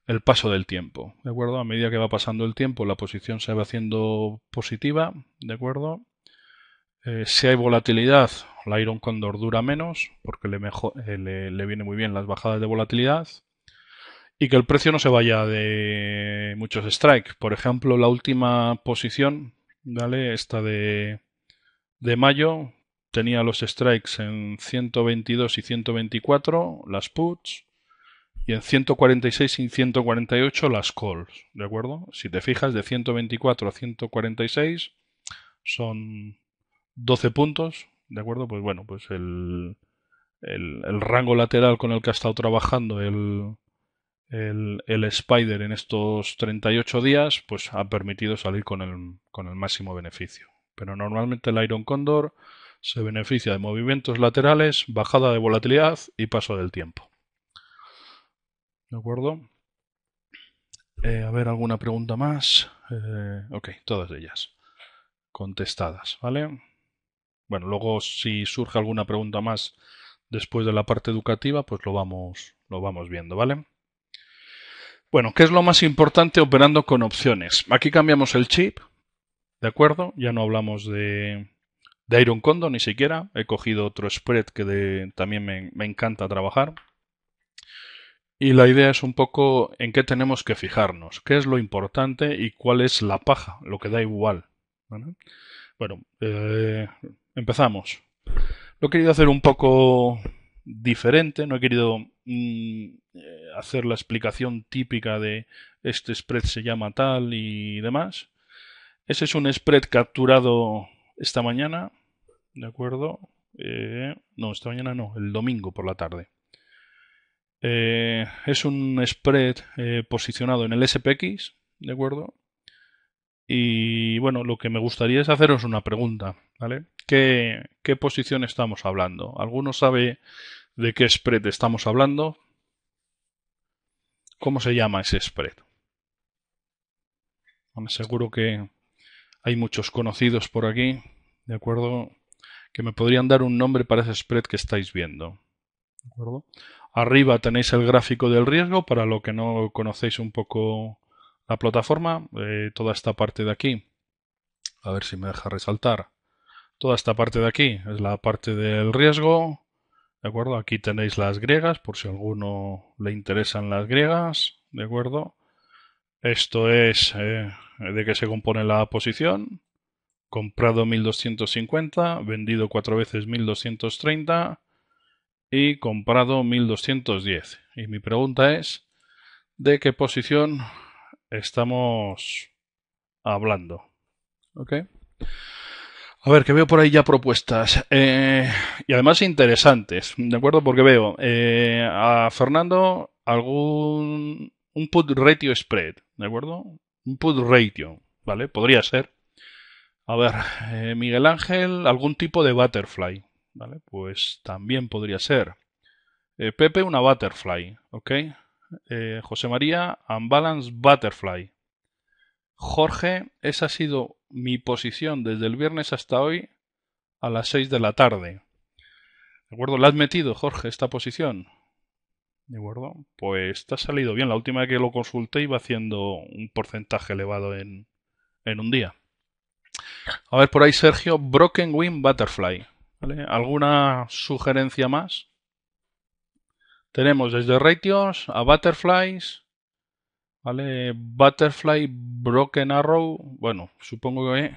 el paso del tiempo, ¿de acuerdo? A medida que va pasando el tiempo, la posición se va haciendo positiva, ¿de acuerdo? Eh, si hay volatilidad, la Iron Condor dura menos, porque le, eh, le, le viene muy bien las bajadas de volatilidad y que el precio no se vaya de muchos strikes. Por ejemplo, la última posición esta de, mayo tenía los strikes en 122 y 124, las puts, y en 146 y 148 las calls, ¿de acuerdo? Si te fijas, de 124 a 146 son 12 puntos, ¿de acuerdo? Pues bueno, pues el, el rango lateral con el que ha estado trabajando el, el, Spider en estos 38 días, pues ha permitido salir con el, máximo beneficio. Pero normalmente el Iron Condor se beneficia de movimientos laterales, bajada de volatilidad y paso del tiempo. ¿De acuerdo? Eh, a ver, ¿alguna pregunta más? Eh, ok, todas ellas contestadas, ¿vale? Bueno, luego si surge alguna pregunta más después de la parte educativa, pues lo vamos, lo vamos viendo, ¿vale? Bueno, ¿qué es lo más importante operando con opciones? Aquí cambiamos el chip, ¿de acuerdo? Ya no hablamos de, Iron Condo ni siquiera. He cogido otro spread que también me, encanta trabajar. Y la idea es un poco en qué tenemos que fijarnos, qué es lo importante y cuál es la paja, lo que da igual. Bueno, eh, empezamos. Lo he querido hacer un poco diferente, no he querido mm, eh, hacer la explicación típica de este spread se llama tal y demás. Ese es un spread capturado esta mañana, ¿de acuerdo? Eh, no, esta mañana no, el domingo por la tarde. Eh, es un spread posicionado en el SPX, ¿de acuerdo? Y bueno, lo que me gustaría es haceros una pregunta, ¿vale? ¿Qué, qué posición estamos hablando? ¿Alguno sabe de qué spread estamos hablando? ¿Cómo se llama ese spread? Seguro que hay muchos conocidos por aquí, ¿de acuerdo? Que me podrían dar un nombre para ese spread que estáis viendo. Arriba tenéis el gráfico del riesgo, para lo que no conocéis un poco la plataforma, eh, toda esta parte de aquí, a ver si me deja resaltar, toda esta parte de aquí es la parte del riesgo, ¿De acuerdo? Aquí tenéis las griegas, por si a alguno le interesan las griegas. ¿De acuerdo? Esto es eh, de qué se compone la posición. Comprado 1250, vendido cuatro veces 1230 y comprado 1210. Y mi pregunta es, ¿de qué posición estamos hablando? ¿Ok? A ver, que veo por ahí ya propuestas. Eh, y además interesantes, ¿de acuerdo? Porque veo eh, a Fernando algún. un put ratio spread, ¿de acuerdo? Un put ratio, ¿vale? Podría ser. A ver, eh, Miguel Ángel, algún tipo de butterfly, ¿vale? Pues también podría ser. Pepe, una butterfly, ¿ok? José María, un balance butterfly. Jorge, esa ha sido mi posición desde el viernes hasta hoy a las 6 de la tarde. ¿De acuerdo? ¿La has metido, Jorge, esta posición? ¿De acuerdo? Pues te ha salido bien. La última que lo consulté iba haciendo un porcentaje elevado en, en un día. A ver, por ahí, Sergio, Broken Wing Butterfly. ¿Alguna sugerencia más? Tenemos desde ratios a butterflies, ¿Vale? Butterfly Broken Arrow. Bueno, supongo que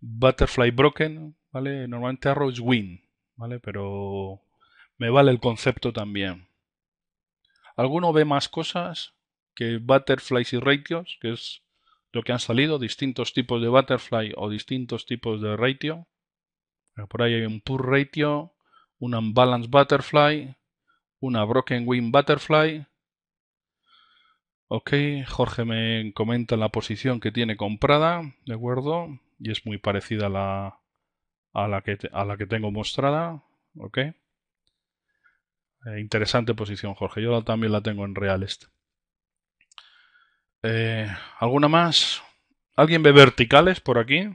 Butterfly Broken, ¿vale? Normalmente Arrow es Win, ¿vale? Pero me vale el concepto también. ¿Alguno ve más cosas que Butterflies y Ratios? Que es lo que han salido, distintos tipos de Butterfly o distintos tipos de Ratio. Por ahí hay un Pure Ratio, un Unbalanced Butterfly, una Broken Wing Butterfly Ok, Jorge me comenta la posición que tiene comprada, ¿de acuerdo? Y es muy parecida a la, a la, que, a la que tengo mostrada, ¿ok? Eh, interesante posición, Jorge. Yo también la tengo en real eh, ¿Alguna más? ¿Alguien ve verticales por aquí?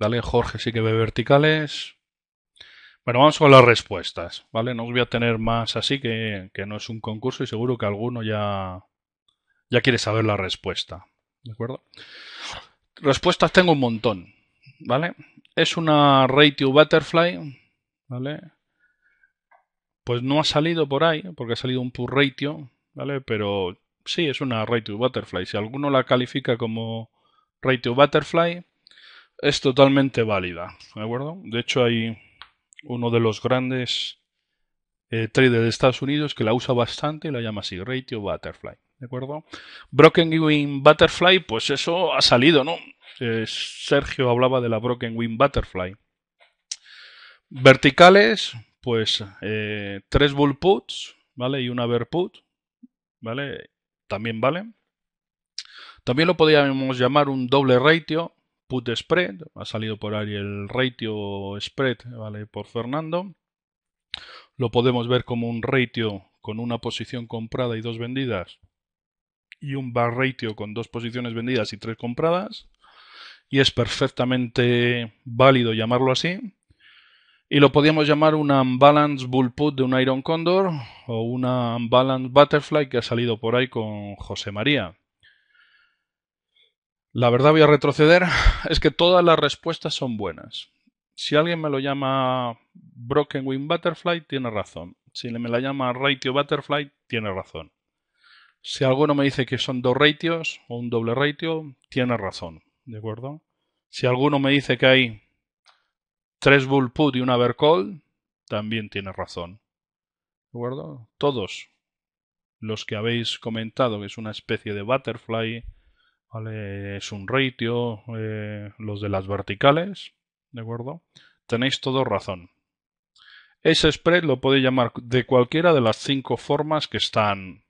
¿Vale? Jorge sí que ve verticales. Bueno, vamos con las respuestas, ¿vale? No os voy a tener más así que, que no es un concurso y seguro que alguno ya, ya quiere saber la respuesta. ¿De acuerdo? Respuestas tengo un montón, ¿vale? Es una ratio butterfly, ¿vale? Pues no ha salido por ahí, porque ha salido un pur ratio, ¿vale? Pero sí, es una ratio butterfly. Si alguno la califica como ratio butterfly, es totalmente válida, ¿de acuerdo? De hecho, hay uno de los grandes eh, traders de Estados Unidos que la usa bastante y la llama así, Ratio Butterfly, ¿de acuerdo? Broken Wing Butterfly, pues eso ha salido, ¿no? Eh, Sergio hablaba de la Broken Wing Butterfly. Verticales, pues eh, tres bull puts, ¿vale? Y una bear put, ¿vale? También vale. También lo podríamos llamar un doble ratio, put spread, ha salido por ahí el ratio spread, ¿vale? Por Fernando. Lo podemos ver como un ratio con una posición comprada y dos vendidas y un bar ratio con dos posiciones vendidas y tres compradas. Y es perfectamente válido llamarlo así. Y lo podríamos llamar una unbalanced bull put de un Iron Condor o una balance butterfly que ha salido por ahí con José María. La verdad voy a retroceder, es que todas las respuestas son buenas. Si alguien me lo llama Broken Wing Butterfly, tiene razón. Si me la llama Ratio Butterfly, tiene razón. Si alguno me dice que son dos ratios o un doble ratio, tiene razón. ¿De acuerdo? Si alguno me dice que hay tres bull put y ver call también tiene razón. ¿De acuerdo? Todos los que habéis comentado que es una especie de butterfly, es un ratio, eh, los de las verticales, ¿de acuerdo? Tenéis todo razón. Ese spread lo podéis llamar de cualquiera de las cinco formas que están,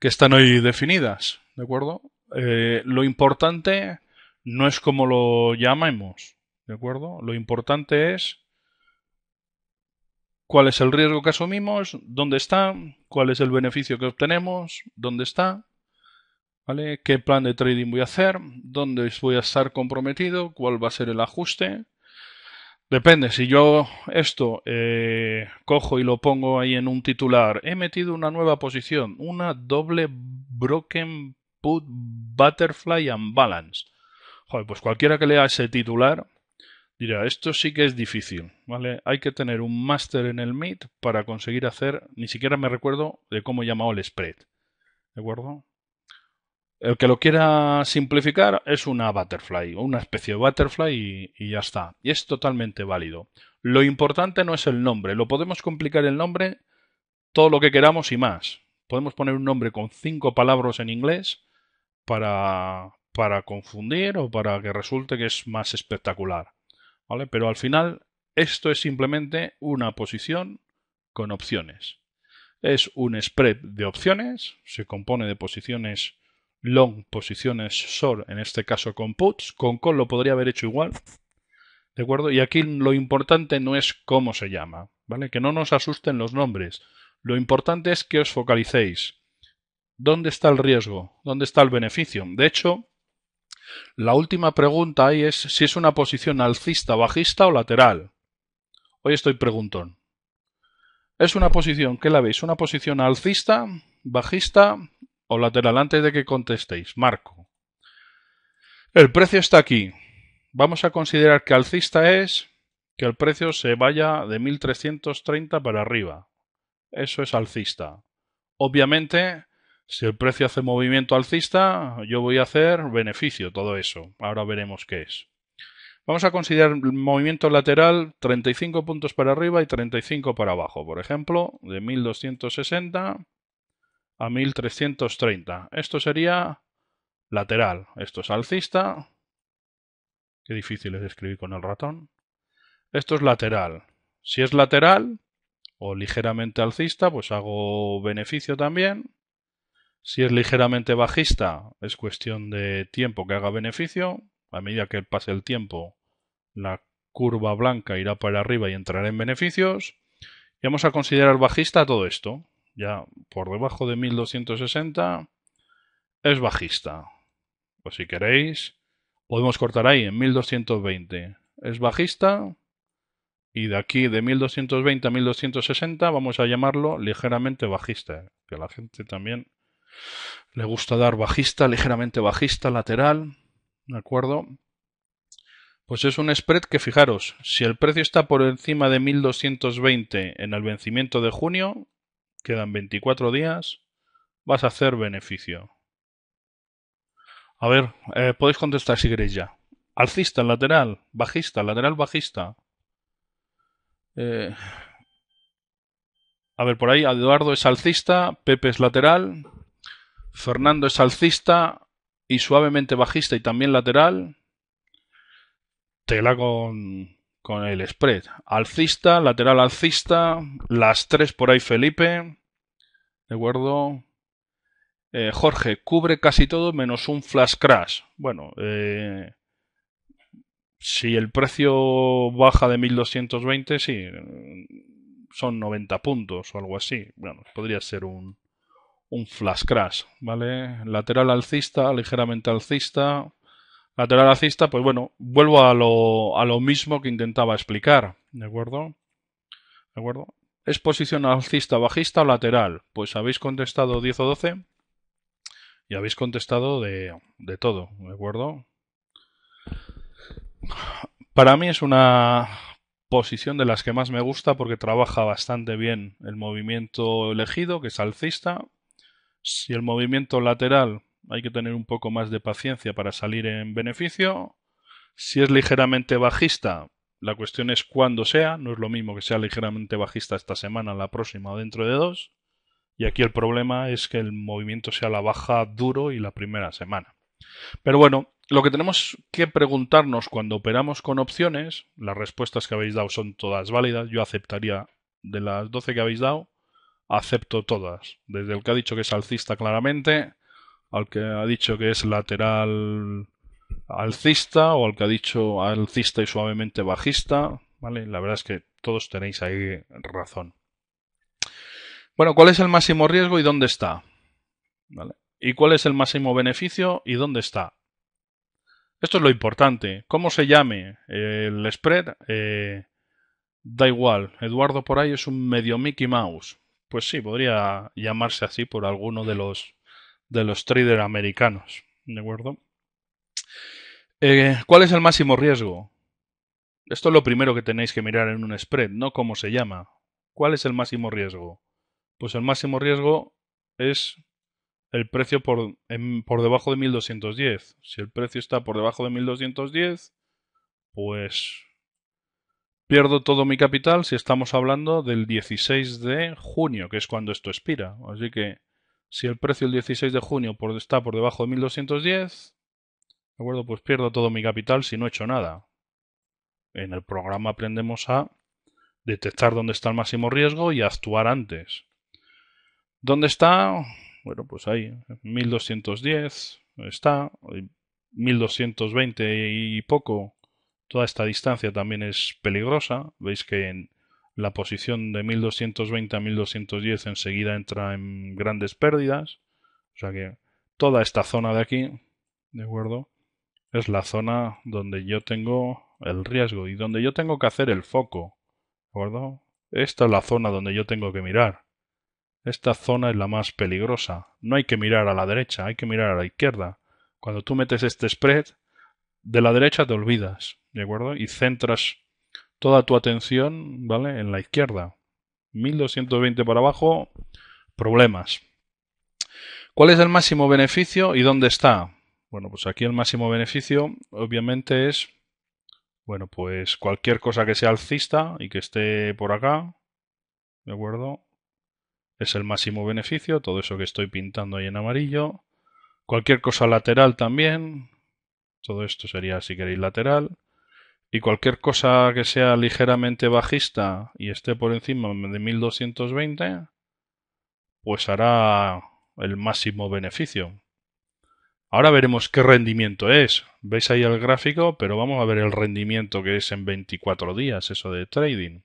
que están hoy definidas, ¿de acuerdo? Eh, lo importante no es cómo lo llamemos, ¿de acuerdo? Lo importante es cuál es el riesgo que asumimos, dónde está, cuál es el beneficio que obtenemos, dónde está, ¿vale? ¿Qué plan de trading voy a hacer? ¿Dónde voy a estar comprometido? ¿Cuál va a ser el ajuste? Depende, si yo esto eh, cojo y lo pongo ahí en un titular, he metido una nueva posición, una doble broken put butterfly and balance. Joder, pues cualquiera que lea ese titular dirá, esto sí que es difícil, ¿vale? Hay que tener un máster en el MIT para conseguir hacer, ni siquiera me recuerdo de cómo llamado el spread, ¿de acuerdo? El que lo quiera simplificar es una butterfly, una especie de butterfly y, ya está. Y es totalmente válido. Lo importante no es el nombre, lo podemos complicar el nombre todo lo que queramos y más. Podemos poner un nombre con cinco palabras en inglés para, para confundir o para que resulte que es más espectacular. ¿Vale? Pero al final esto es simplemente una posición con opciones. Es un spread de opciones, se compone de posiciones long posiciones short, en este caso con puts, con call lo podría haber hecho igual, ¿de acuerdo? Y aquí lo importante no es cómo se llama, ¿vale? Que no nos asusten los nombres, lo importante es que os focalicéis. ¿Dónde está el riesgo? ¿Dónde está el beneficio? De hecho, la última pregunta ahí es si es una posición alcista, bajista o lateral. Hoy estoy preguntón. ¿Es una posición, qué la veis? ¿Una posición alcista, bajista lateral antes de que contestéis. Marco. El precio está aquí. Vamos a considerar que alcista es que el precio se vaya de 1330 para arriba. Eso es alcista. Obviamente, si el precio hace movimiento alcista, yo voy a hacer beneficio todo eso. Ahora veremos qué es. Vamos a considerar el movimiento lateral 35 puntos para arriba y 35 para abajo. Por ejemplo, de 1260 a 1330. Esto sería lateral. Esto es alcista. Qué difícil es escribir con el ratón. Esto es lateral. Si es lateral o ligeramente alcista, pues hago beneficio también. Si es ligeramente bajista, es cuestión de tiempo que haga beneficio. A medida que pase el tiempo, la curva blanca irá para arriba y entrará en beneficios. Y vamos a considerar bajista todo esto ya por debajo de 1260 es bajista. Pues si queréis, podemos cortar ahí en 1220. Es bajista. Y de aquí, de 1220 a 1260, vamos a llamarlo ligeramente bajista. Que a la gente también le gusta dar bajista, ligeramente bajista, lateral. ¿De acuerdo? Pues es un spread que fijaros, si el precio está por encima de 1220 en el vencimiento de junio, quedan 24 días, vas a hacer beneficio. A ver, eh, podéis contestar si queréis ya. Alcista, lateral, bajista, lateral, bajista. Eh, a ver, por ahí Eduardo es alcista, Pepe es lateral, Fernando es alcista y suavemente bajista y también lateral. Tela con, con el spread. Alcista, lateral alcista, las tres por ahí Felipe. ¿De acuerdo? Eh, Jorge, cubre casi todo menos un flash crash. Bueno, eh, si el precio baja de 1220, sí, son 90 puntos o algo así. Bueno, podría ser un, un flash crash, ¿vale? Lateral alcista, ligeramente alcista lateral alcista, pues bueno, vuelvo a lo, a lo mismo que intentaba explicar, ¿de acuerdo? ¿De acuerdo? ¿Es posición alcista, bajista o lateral? Pues habéis contestado 10 o 12 y habéis contestado de, de todo, ¿de acuerdo? Para mí es una posición de las que más me gusta porque trabaja bastante bien el movimiento elegido, que es alcista. Si el movimiento lateral hay que tener un poco más de paciencia para salir en beneficio. Si es ligeramente bajista, la cuestión es cuándo sea, no es lo mismo que sea ligeramente bajista esta semana, la próxima o dentro de dos. Y aquí el problema es que el movimiento sea la baja duro y la primera semana. Pero bueno, lo que tenemos que preguntarnos cuando operamos con opciones, las respuestas que habéis dado son todas válidas, yo aceptaría de las 12 que habéis dado, acepto todas. Desde el que ha dicho que es alcista claramente, al que ha dicho que es lateral alcista o al que ha dicho alcista y suavemente bajista, ¿vale? La verdad es que todos tenéis ahí razón. Bueno, ¿cuál es el máximo riesgo y dónde está? ¿Y cuál es el máximo beneficio y dónde está? Esto es lo importante. ¿Cómo se llame el spread? Eh, da igual. Eduardo por ahí es un medio Mickey Mouse. Pues sí, podría llamarse así por alguno de los de los trader americanos. ¿De acuerdo? Eh, ¿Cuál es el máximo riesgo? Esto es lo primero que tenéis que mirar en un spread, no cómo se llama. ¿Cuál es el máximo riesgo? Pues el máximo riesgo es el precio por, por debajo de 1210. Si el precio está por debajo de 1210, pues pierdo todo mi capital si estamos hablando del 16 de junio, que es cuando esto expira. Así que si el precio el 16 de junio está por debajo de 1210, ¿de acuerdo? Pues pierdo todo mi capital si no he hecho nada. En el programa aprendemos a detectar dónde está el máximo riesgo y actuar antes. ¿Dónde está? Bueno, pues ahí, 1210 está, 1220 y poco. Toda esta distancia también es peligrosa. Veis que en, la posición de 1220 a 1210 enseguida entra en grandes pérdidas. O sea que toda esta zona de aquí, ¿de acuerdo? Es la zona donde yo tengo el riesgo y donde yo tengo que hacer el foco, ¿de acuerdo? Esta es la zona donde yo tengo que mirar. Esta zona es la más peligrosa. No hay que mirar a la derecha, hay que mirar a la izquierda. Cuando tú metes este spread, de la derecha te olvidas, ¿de acuerdo? Y centras toda tu atención, ¿vale? En la izquierda. 1220 para abajo, problemas. ¿Cuál es el máximo beneficio y dónde está? Bueno, pues aquí el máximo beneficio obviamente es, bueno, pues cualquier cosa que sea alcista y que esté por acá, ¿de acuerdo? Es el máximo beneficio, todo eso que estoy pintando ahí en amarillo. Cualquier cosa lateral también, todo esto sería si queréis lateral y cualquier cosa que sea ligeramente bajista y esté por encima de 1220, pues hará el máximo beneficio. Ahora veremos qué rendimiento es. Veis ahí el gráfico, pero vamos a ver el rendimiento que es en 24 días, eso de trading.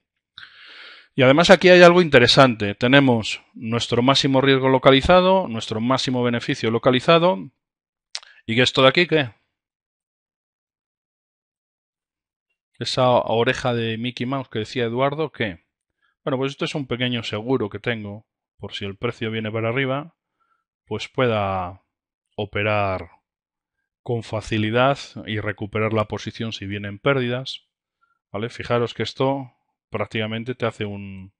Y además aquí hay algo interesante. Tenemos nuestro máximo riesgo localizado, nuestro máximo beneficio localizado. ¿Y que esto de aquí qué? esa oreja de Mickey Mouse que decía Eduardo, que, bueno, pues esto es un pequeño seguro que tengo, por si el precio viene para arriba, pues pueda operar con facilidad y recuperar la posición si vienen pérdidas. ¿Vale? Fijaros que esto prácticamente te hace un,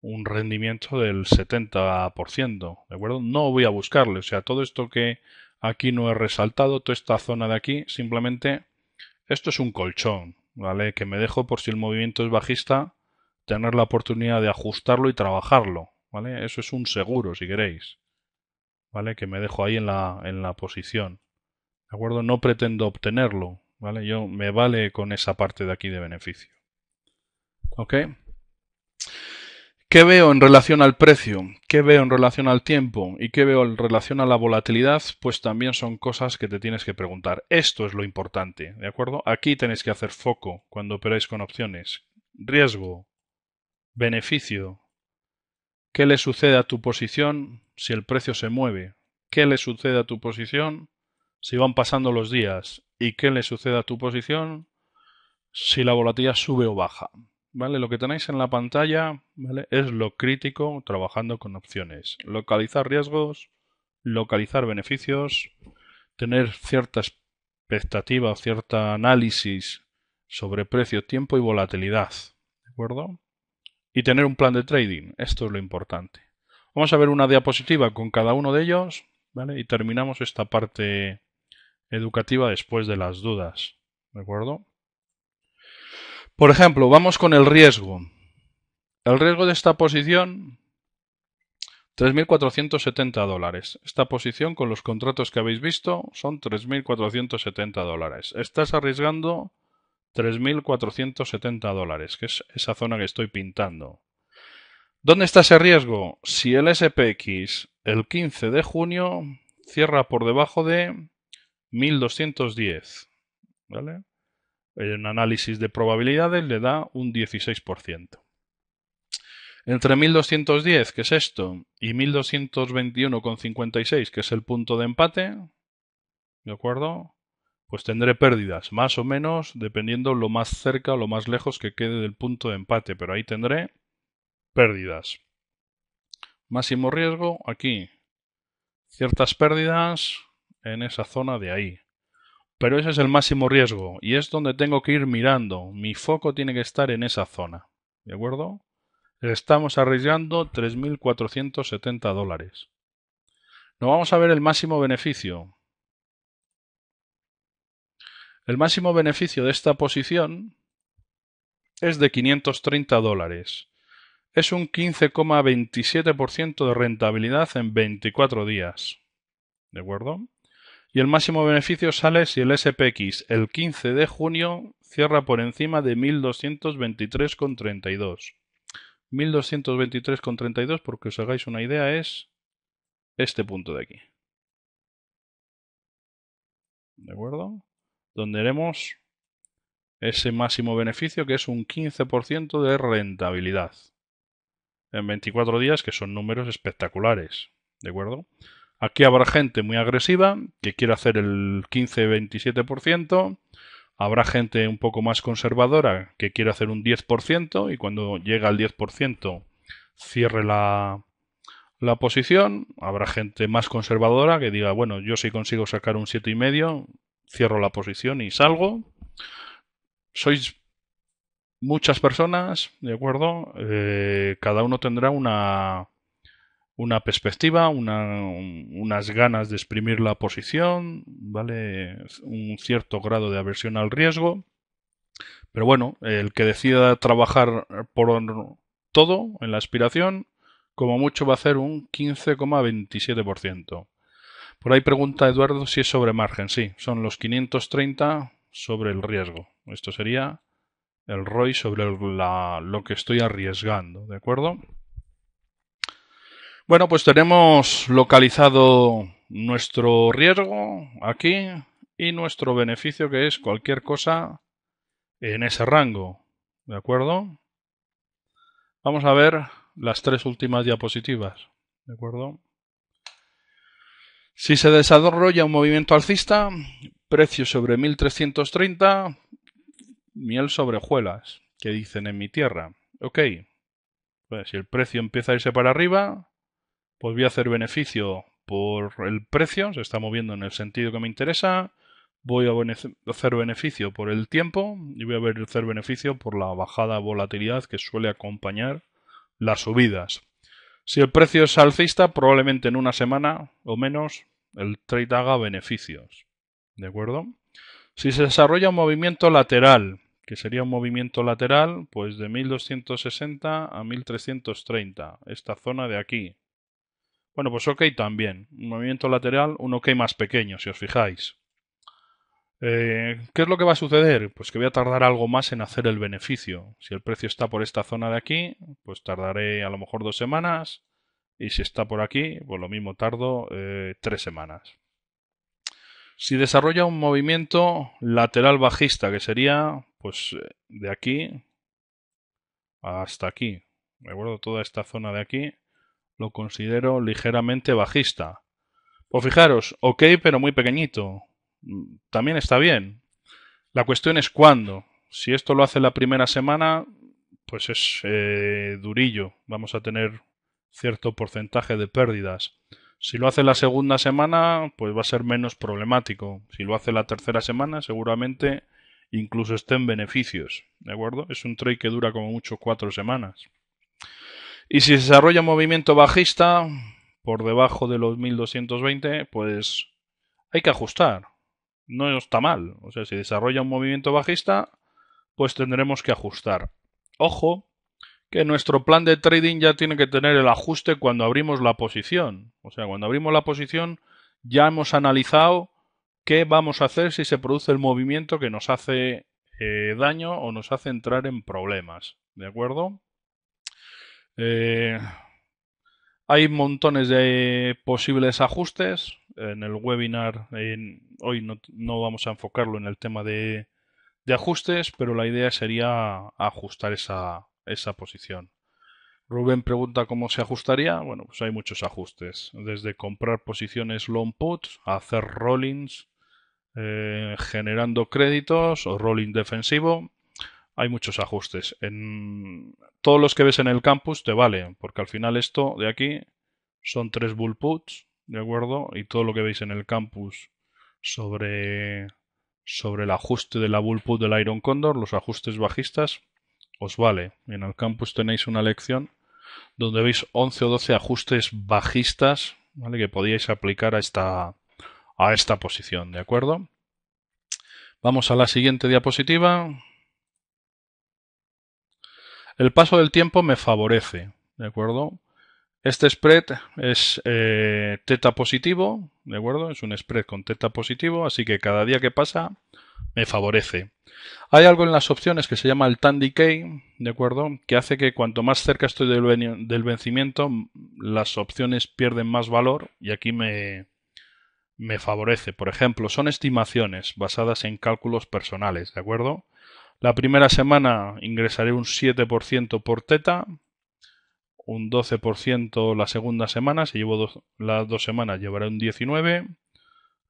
un rendimiento del 70%, ¿de acuerdo? No voy a buscarle, o sea, todo esto que aquí no he resaltado, toda esta zona de aquí, simplemente esto es un colchón, ¿vale? Que me dejo por si el movimiento es bajista, tener la oportunidad de ajustarlo y trabajarlo, ¿vale? Eso es un seguro, si queréis, ¿vale? Que me dejo ahí en la, en la posición, ¿de acuerdo? No pretendo obtenerlo, ¿vale? Yo me vale con esa parte de aquí de beneficio, ¿ok? ¿Qué veo en relación al precio? ¿Qué veo en relación al tiempo? ¿Y qué veo en relación a la volatilidad? Pues también son cosas que te tienes que preguntar. Esto es lo importante, ¿de acuerdo? Aquí tenéis que hacer foco cuando operáis con opciones. Riesgo, beneficio. ¿Qué le sucede a tu posición si el precio se mueve? ¿Qué le sucede a tu posición si van pasando los días? ¿Y qué le sucede a tu posición si la volatilidad sube o baja? ¿vale? Lo que tenéis en la pantalla, ¿vale? Es lo crítico trabajando con opciones. Localizar riesgos, localizar beneficios, tener cierta expectativa, cierto análisis sobre precio, tiempo y volatilidad, ¿de acuerdo? Y tener un plan de trading, esto es lo importante. Vamos a ver una diapositiva con cada uno de ellos, ¿vale? Y terminamos esta parte educativa después de las dudas, ¿de acuerdo? Por ejemplo, vamos con el riesgo. El riesgo de esta posición, 3.470 dólares. Esta posición con los contratos que habéis visto son 3.470 dólares. Estás arriesgando 3.470 dólares, que es esa zona que estoy pintando. ¿Dónde está ese riesgo? Si el SPX el 15 de junio cierra por debajo de 1.210. ¿Vale? en análisis de probabilidades le da un 16%. Entre 1210, que es esto, y 1221,56, que es el punto de empate, ¿de acuerdo? Pues tendré pérdidas, más o menos, dependiendo lo más cerca o lo más lejos que quede del punto de empate, pero ahí tendré pérdidas. Máximo riesgo aquí. Ciertas pérdidas en esa zona de ahí. Pero ese es el máximo riesgo y es donde tengo que ir mirando. Mi foco tiene que estar en esa zona. ¿De acuerdo? Estamos arriesgando 3.470 dólares. Nos vamos a ver el máximo beneficio. El máximo beneficio de esta posición es de 530 dólares. Es un 15,27% de rentabilidad en 24 días. ¿De acuerdo? y el máximo beneficio sale si el SPX el 15 de junio cierra por encima de 1223,32. 1223,32, porque os hagáis una idea, es este punto de aquí. ¿De acuerdo? Donde haremos ese máximo beneficio que es un 15% de rentabilidad en 24 días, que son números espectaculares. ¿De acuerdo? Aquí habrá gente muy agresiva que quiere hacer el 15-27%, habrá gente un poco más conservadora que quiere hacer un 10% y cuando llega al 10% cierre la, la posición, habrá gente más conservadora que diga, bueno, yo si consigo sacar un 7,5, cierro la posición y salgo. Sois muchas personas, ¿de acuerdo? Eh, cada uno tendrá una, una perspectiva, unas ganas de exprimir la posición, ¿vale? Un cierto grado de aversión al riesgo. Pero bueno, el que decida trabajar por todo en la aspiración, como mucho va a hacer un 15,27%. Por ahí pregunta Eduardo si es sobre margen. Sí, son los 530 sobre el riesgo. Esto sería el ROI sobre la, lo que estoy arriesgando, ¿de acuerdo? Bueno, pues tenemos localizado nuestro riesgo aquí y nuestro beneficio que es cualquier cosa en ese rango. ¿De acuerdo? Vamos a ver las tres últimas diapositivas. ¿De acuerdo? Si se desarrolla un movimiento alcista, precio sobre 1330, miel sobre juelas, que dicen en mi tierra. Ok. Pues si el precio empieza a irse para arriba, pues voy a hacer beneficio por el precio, se está moviendo en el sentido que me interesa, voy a hacer beneficio por el tiempo y voy a hacer beneficio por la bajada volatilidad que suele acompañar las subidas. Si el precio es alcista, probablemente en una semana o menos el trade haga beneficios. ¿De acuerdo? Si se desarrolla un movimiento lateral, que sería un movimiento lateral, pues de 1260 a 1330, esta zona de aquí, bueno, pues OK también. Un movimiento lateral, un OK más pequeño, si os fijáis. Eh, ¿Qué es lo que va a suceder? Pues que voy a tardar algo más en hacer el beneficio. Si el precio está por esta zona de aquí, pues tardaré a lo mejor dos semanas. Y si está por aquí, pues lo mismo tardo eh, tres semanas. Si desarrolla un movimiento lateral bajista, que sería pues de aquí hasta aquí. Me acuerdo toda esta zona de aquí lo considero ligeramente bajista. Pues fijaros, ok, pero muy pequeñito. Mm, también está bien. La cuestión es cuándo. Si esto lo hace la primera semana, pues es eh, durillo. Vamos a tener cierto porcentaje de pérdidas. Si lo hace la segunda semana, pues va a ser menos problemático. Si lo hace la tercera semana, seguramente incluso estén beneficios. ¿De acuerdo? Es un trade que dura como mucho cuatro semanas. Y si se desarrolla movimiento bajista por debajo de los 1220, pues hay que ajustar. No está mal. O sea, si desarrolla un movimiento bajista, pues tendremos que ajustar. Ojo, que nuestro plan de trading ya tiene que tener el ajuste cuando abrimos la posición. O sea, cuando abrimos la posición ya hemos analizado qué vamos a hacer si se produce el movimiento que nos hace eh, daño o nos hace entrar en problemas. ¿De acuerdo? Eh, hay montones de posibles ajustes. En el webinar hoy no, vamos a enfocarlo en el tema de, ajustes, pero la idea sería ajustar esa, posición. Rubén pregunta cómo se ajustaría. Bueno, pues hay muchos ajustes. Desde comprar posiciones long put, hacer rollings eh, generando créditos o rolling defensivo, hay muchos ajustes. En todos los que ves en el campus te vale porque al final esto de aquí son tres bull ¿de acuerdo? Y todo lo que veis en el campus sobre, sobre el ajuste de la bull del Iron Condor, los ajustes bajistas, os vale. En el campus tenéis una lección donde veis 11 o 12 ajustes bajistas ¿vale? que podíais aplicar a esta, a esta posición, ¿de acuerdo? Vamos a la siguiente diapositiva. El paso del tiempo me favorece, ¿de acuerdo? Este spread es eh, teta positivo, ¿de acuerdo? Es un spread con teta positivo, así que cada día que pasa me favorece. Hay algo en las opciones que se llama el tan decay, ¿de acuerdo? Que hace que cuanto más cerca estoy del, del vencimiento, las opciones pierden más valor y aquí me, me favorece. Por ejemplo, son estimaciones basadas en cálculos personales, ¿de acuerdo? La primera semana ingresaré un 7% por teta, un 12% la segunda semana, si llevo las dos semanas llevaré un 19%,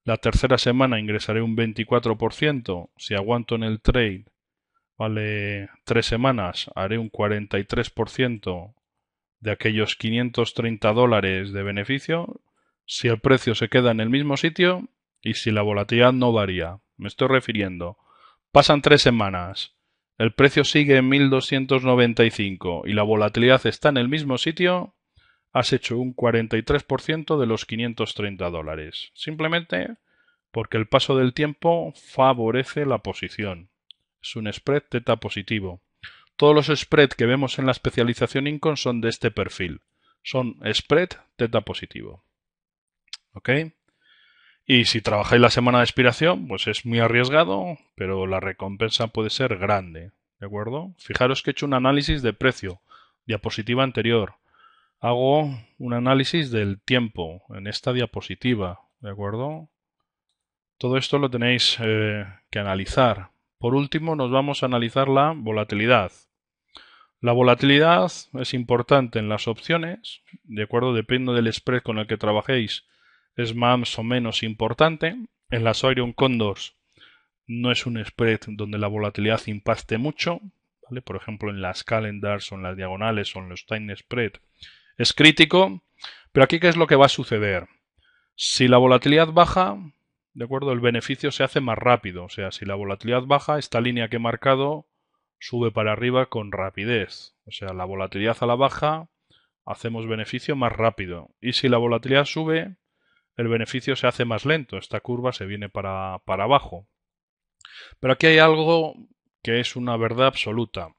la tercera semana ingresaré un 24%, si aguanto en el trade, vale, tres semanas haré un 43% de aquellos 530 dólares de beneficio, si el precio se queda en el mismo sitio y si la volatilidad no varía. Me estoy refiriendo Pasan tres semanas. El precio sigue en 1295 y la volatilidad está en el mismo sitio. Has hecho un 43% de los 530 dólares. Simplemente porque el paso del tiempo favorece la posición. Es un spread teta positivo. Todos los spreads que vemos en la especialización Incon son de este perfil. Son spread teta positivo. ¿Ok? Y si trabajáis la semana de expiración, pues es muy arriesgado, pero la recompensa puede ser grande. ¿De acuerdo? Fijaros que he hecho un análisis de precio, diapositiva anterior. Hago un análisis del tiempo en esta diapositiva. ¿De acuerdo? Todo esto lo tenéis eh, que analizar. Por último, nos vamos a analizar la volatilidad. La volatilidad es importante en las opciones, de acuerdo, dependiendo del spread con el que trabajéis es más o menos importante. En las Iron Condors no es un spread donde la volatilidad impacte mucho. ¿vale? Por ejemplo, en las calendars o en las diagonales o en los time spread es crítico. Pero aquí, ¿qué es lo que va a suceder? Si la volatilidad baja, ¿de acuerdo? El beneficio se hace más rápido. O sea, si la volatilidad baja, esta línea que he marcado sube para arriba con rapidez. O sea, la volatilidad a la baja, hacemos beneficio más rápido. Y si la volatilidad sube, el beneficio se hace más lento, esta curva se viene para, para abajo. Pero aquí hay algo que es una verdad absoluta.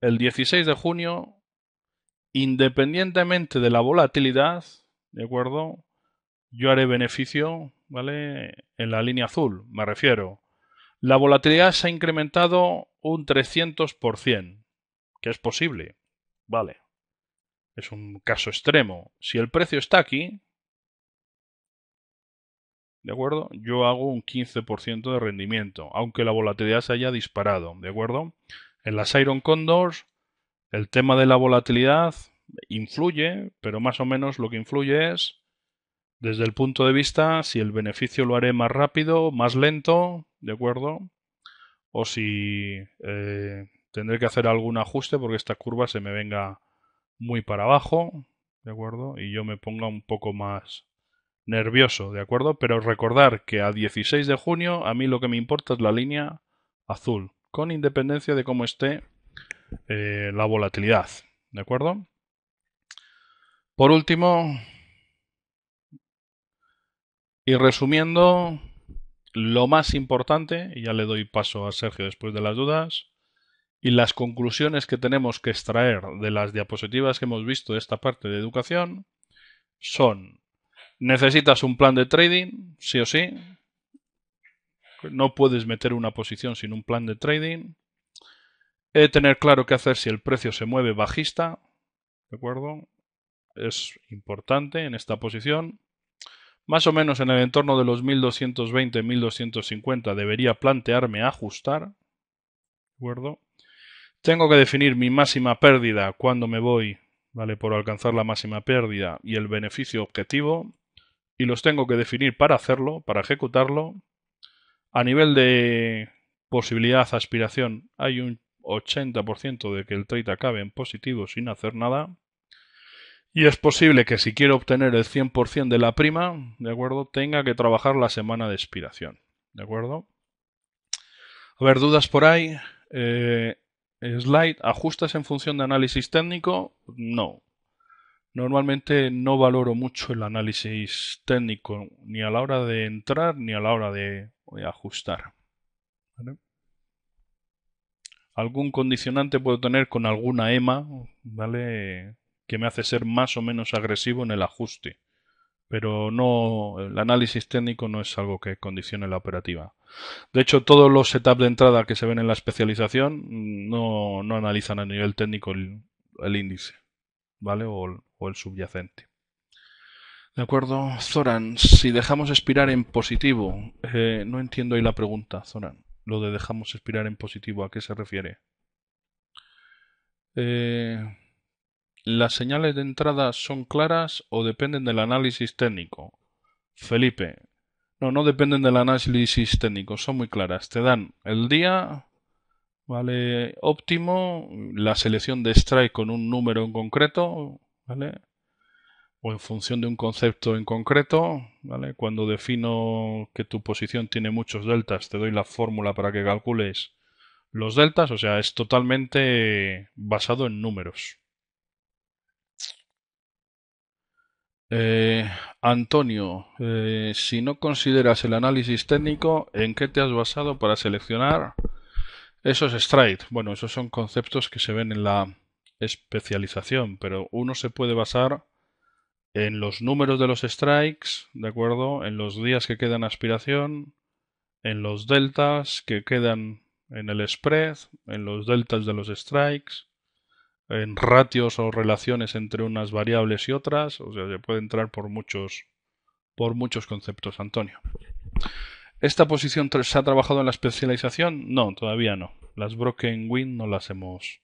El 16 de junio, independientemente de la volatilidad, ¿de acuerdo? Yo haré beneficio, ¿vale? En la línea azul, me refiero. La volatilidad se ha incrementado un 300%, que es posible, ¿vale? Es un caso extremo. Si el precio está aquí, ¿de acuerdo? Yo hago un 15% de rendimiento, aunque la volatilidad se haya disparado, ¿de acuerdo? En las Iron Condors, el tema de la volatilidad influye, pero más o menos lo que influye es desde el punto de vista si el beneficio lo haré más rápido, más lento, ¿de acuerdo? O si eh, tendré que hacer algún ajuste porque esta curva se me venga muy para abajo, ¿de acuerdo? Y yo me ponga un poco más nervioso, ¿de acuerdo? Pero recordar que a 16 de junio a mí lo que me importa es la línea azul, con independencia de cómo esté eh, la volatilidad, ¿de acuerdo? Por último, y resumiendo, lo más importante, y ya le doy paso a Sergio después de las dudas, y las conclusiones que tenemos que extraer de las diapositivas que hemos visto de esta parte de educación son Necesitas un plan de trading, sí o sí. No puedes meter una posición sin un plan de trading. He tener claro qué hacer si el precio se mueve bajista. ¿De acuerdo? Es importante en esta posición. Más o menos en el entorno de los 1220-1250 debería plantearme ajustar. ¿De acuerdo? Tengo que definir mi máxima pérdida cuando me voy, ¿vale? Por alcanzar la máxima pérdida y el beneficio objetivo y los tengo que definir para hacerlo, para ejecutarlo. A nivel de posibilidad, aspiración, hay un 80% de que el trade acabe en positivo sin hacer nada. Y es posible que si quiero obtener el 100% de la prima, ¿de acuerdo? Tenga que trabajar la semana de expiración, ¿de acuerdo? A ver, dudas por ahí. Eh, slide, ¿ajustas en función de análisis técnico? No. Normalmente no valoro mucho el análisis técnico, ni a la hora de entrar ni a la hora de, eh, ajustar. Algún condicionante puedo tener con alguna EMA, ¿vale? Que me hace ser más o menos agresivo en el ajuste. Pero no, el análisis técnico no es algo que condicione la operativa. De hecho, todos los setups de entrada que se ven en la especialización no, analizan a nivel técnico el, el índice, ¿vale? O, o el subyacente. De acuerdo, Zoran, si dejamos expirar en positivo, eh, no entiendo ahí la pregunta, Zoran. Lo de dejamos expirar en positivo, ¿a qué se refiere? Eh, ¿Las señales de entrada son claras o dependen del análisis técnico? Felipe, no, no dependen del análisis técnico, son muy claras. Te dan el día, ¿vale? Óptimo, la selección de strike con un número en concreto, ¿vale? O en función de un concepto en concreto, ¿vale? Cuando defino que tu posición tiene muchos deltas, te doy la fórmula para que calcules los deltas, o sea, es totalmente basado en números. Eh, Antonio, eh, si no consideras el análisis técnico, ¿en qué te has basado para seleccionar esos strides? Bueno, esos son conceptos que se ven en la, especialización, pero uno se puede basar en los números de los strikes, ¿de acuerdo? En los días que quedan aspiración, en los deltas que quedan en el spread, en los deltas de los strikes, en ratios o relaciones entre unas variables y otras, o sea, se puede entrar por muchos por muchos conceptos, Antonio. ¿Esta posición se ha trabajado en la especialización? No, todavía no. Las broken win no las hemos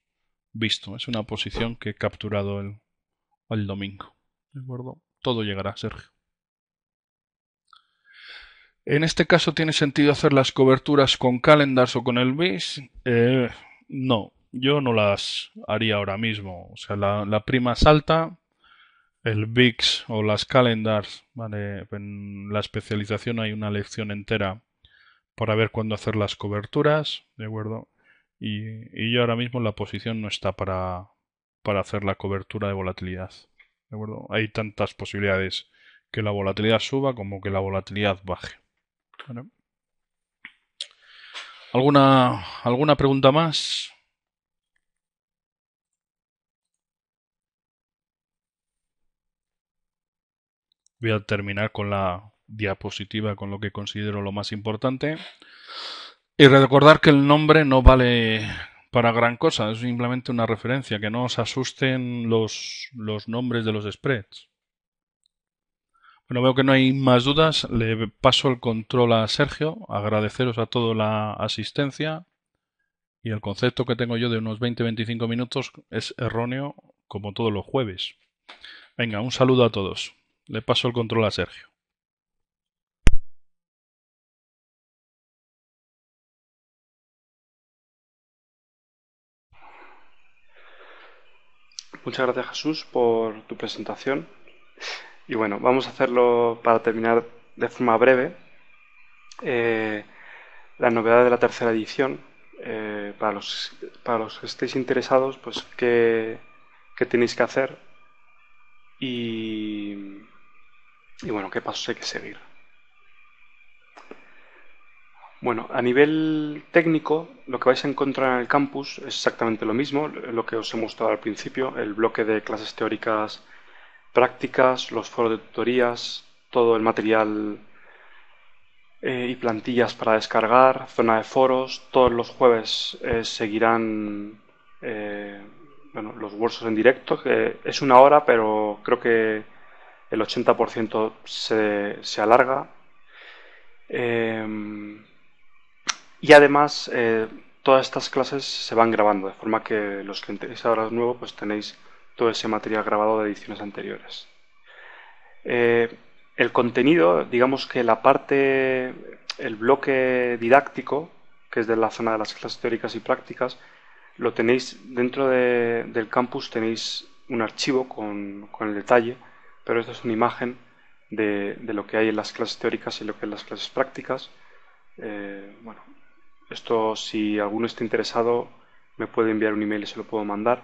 visto. Es una posición que he capturado el, domingo. ¿De acuerdo? Todo llegará, Sergio. En este caso, ¿tiene sentido hacer las coberturas con calendars o con el BIS? Eh, no, yo no las haría ahora mismo. O sea, la, prima salta, el VIX o las calendars, ¿vale? en la especialización hay una lección entera para ver cuándo hacer las coberturas, ¿de acuerdo? y, y ahora mismo la posición no está para, hacer la cobertura de volatilidad. ¿De acuerdo? Hay tantas posibilidades que la volatilidad suba como que la volatilidad baje. ¿Alguna, ¿Alguna pregunta más? Voy a terminar con la diapositiva, con lo que considero lo más importante. Y recordar que el nombre no vale para gran cosa, es simplemente una referencia, que no os asusten los, nombres de los spreads. Bueno, veo que no hay más dudas, le paso el control a Sergio, agradeceros a todos la asistencia y el concepto que tengo yo de unos 20-25 minutos es erróneo como todos los jueves. Venga, un saludo a todos, le paso el control a Sergio. Muchas gracias Jesús por tu presentación. Y bueno, vamos a hacerlo para terminar de forma breve. Eh, la novedad de la tercera edición, eh, para, los, para los que estéis interesados, pues qué, tenéis que hacer y, y bueno, qué pasos hay que seguir. Bueno, a nivel técnico, lo que vais a encontrar en el campus es exactamente lo mismo, lo que os he mostrado al principio, el bloque de clases teóricas prácticas, los foros de tutorías, todo el material eh, y plantillas para descargar, zona de foros, todos los jueves eh, seguirán eh, los bolsos en directo, que es una hora, pero creo que el 80% se, se alarga. Y además, eh, todas estas clases se van grabando, de forma que los que enteréis ahora nuevo, pues tenéis todo ese material grabado de ediciones anteriores. Eh, el contenido, digamos que la parte, el bloque didáctico, que es de la zona de las clases teóricas y prácticas, lo tenéis dentro del campus, tenéis un archivo con, el detalle, pero esto es una imagen de, lo que hay en las clases teóricas y lo que hay en las clases prácticas. Eh, bueno, esto, si alguno está interesado, me puede enviar un email y se lo puedo mandar.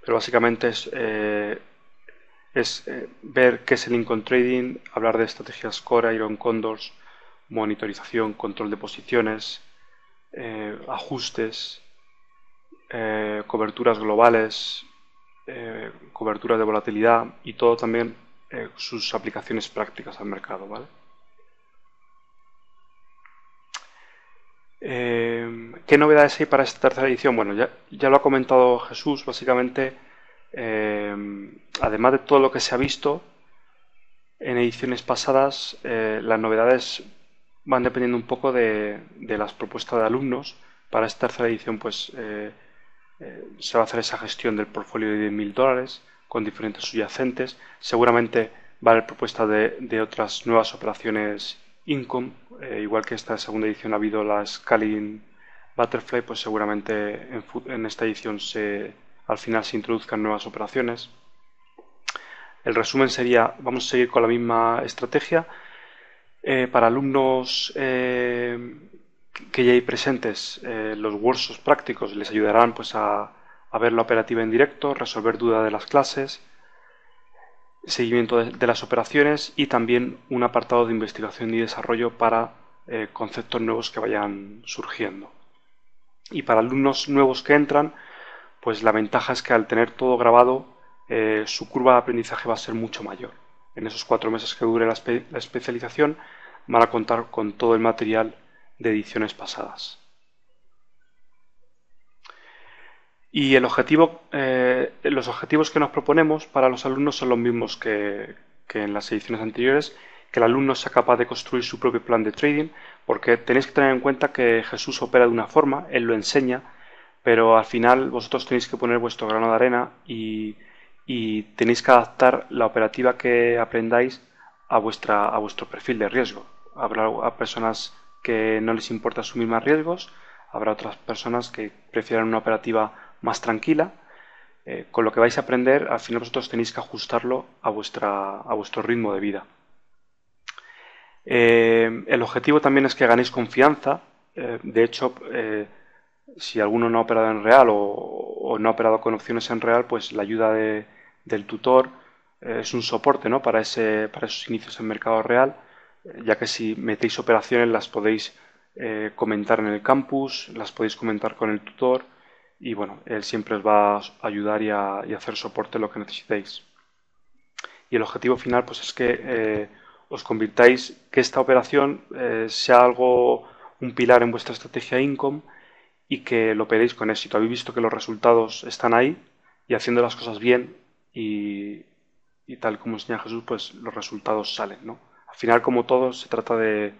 Pero básicamente es, eh, es eh, ver qué es el income trading, hablar de estrategias Core, Iron Condors, monitorización, control de posiciones, eh, ajustes, coberturas globales, cobertura de volatilidad y todo también sus aplicaciones prácticas al mercado, ¿vale? Eh, ¿Qué novedades hay para esta tercera edición? Bueno, ya, lo ha comentado Jesús, básicamente, eh, además de todo lo que se ha visto en ediciones pasadas, eh, las novedades van dependiendo un poco de, las propuestas de alumnos. Para esta tercera edición, pues se va a hacer esa gestión del portfolio de 10.000 dólares con diferentes subyacentes. Seguramente va a haber propuestas de, de otras nuevas operaciones Income, eh, igual que esta segunda edición ha habido las Scaling Butterfly, pues seguramente en, esta edición se, al final se introduzcan nuevas operaciones. El resumen sería, vamos a seguir con la misma estrategia. Eh, para alumnos eh, que ya hay presentes, los workshops prácticos les ayudarán pues, a, a ver la operativa en directo, resolver dudas de las clases, seguimiento de, las operaciones y también un apartado de investigación y desarrollo para eh, conceptos nuevos que vayan surgiendo. Y para alumnos nuevos que entran, pues la ventaja es que al tener todo grabado, eh, su curva de aprendizaje va a ser mucho mayor. En esos cuatro meses que dure la especialización, van a contar con todo el material de ediciones pasadas. Y el objetivo, eh, los objetivos que nos proponemos para los alumnos son los mismos que, en las ediciones anteriores, que el alumno sea capaz de construir su propio plan de trading, porque tenéis que tener en cuenta que Jesús opera de una forma, Él lo enseña, pero al final vosotros tenéis que poner vuestro grano de arena y, tenéis que adaptar la operativa que aprendáis a, vuestra, a vuestro perfil de riesgo. Habrá a personas que no les importa asumir más riesgos, habrá otras personas que prefieran una operativa más tranquila, eh, con lo que vais a aprender, al final vosotros tenéis que ajustarlo a, vuestra, a vuestro ritmo de vida. Eh, el objetivo también es que ganéis confianza. Eh, de hecho, si alguno no ha operado en real o, no ha operado con opciones en real, pues la ayuda del tutor es un soporte ¿no? para, ese, para esos inicios en mercado real, ya que si metéis operaciones las podéis comentar en el campus, las podéis comentar con el tutor y bueno, él siempre os va a ayudar y a, hacer soporte lo que necesitéis. Y el objetivo final pues es que eh, os convirtáis, que esta operación eh, sea algo, un pilar en vuestra estrategia income y que lo operéis con éxito. Habéis visto que los resultados están ahí y haciendo las cosas bien y, tal como enseña Jesús, pues los resultados salen, ¿no? Al final, como todo, se trata de,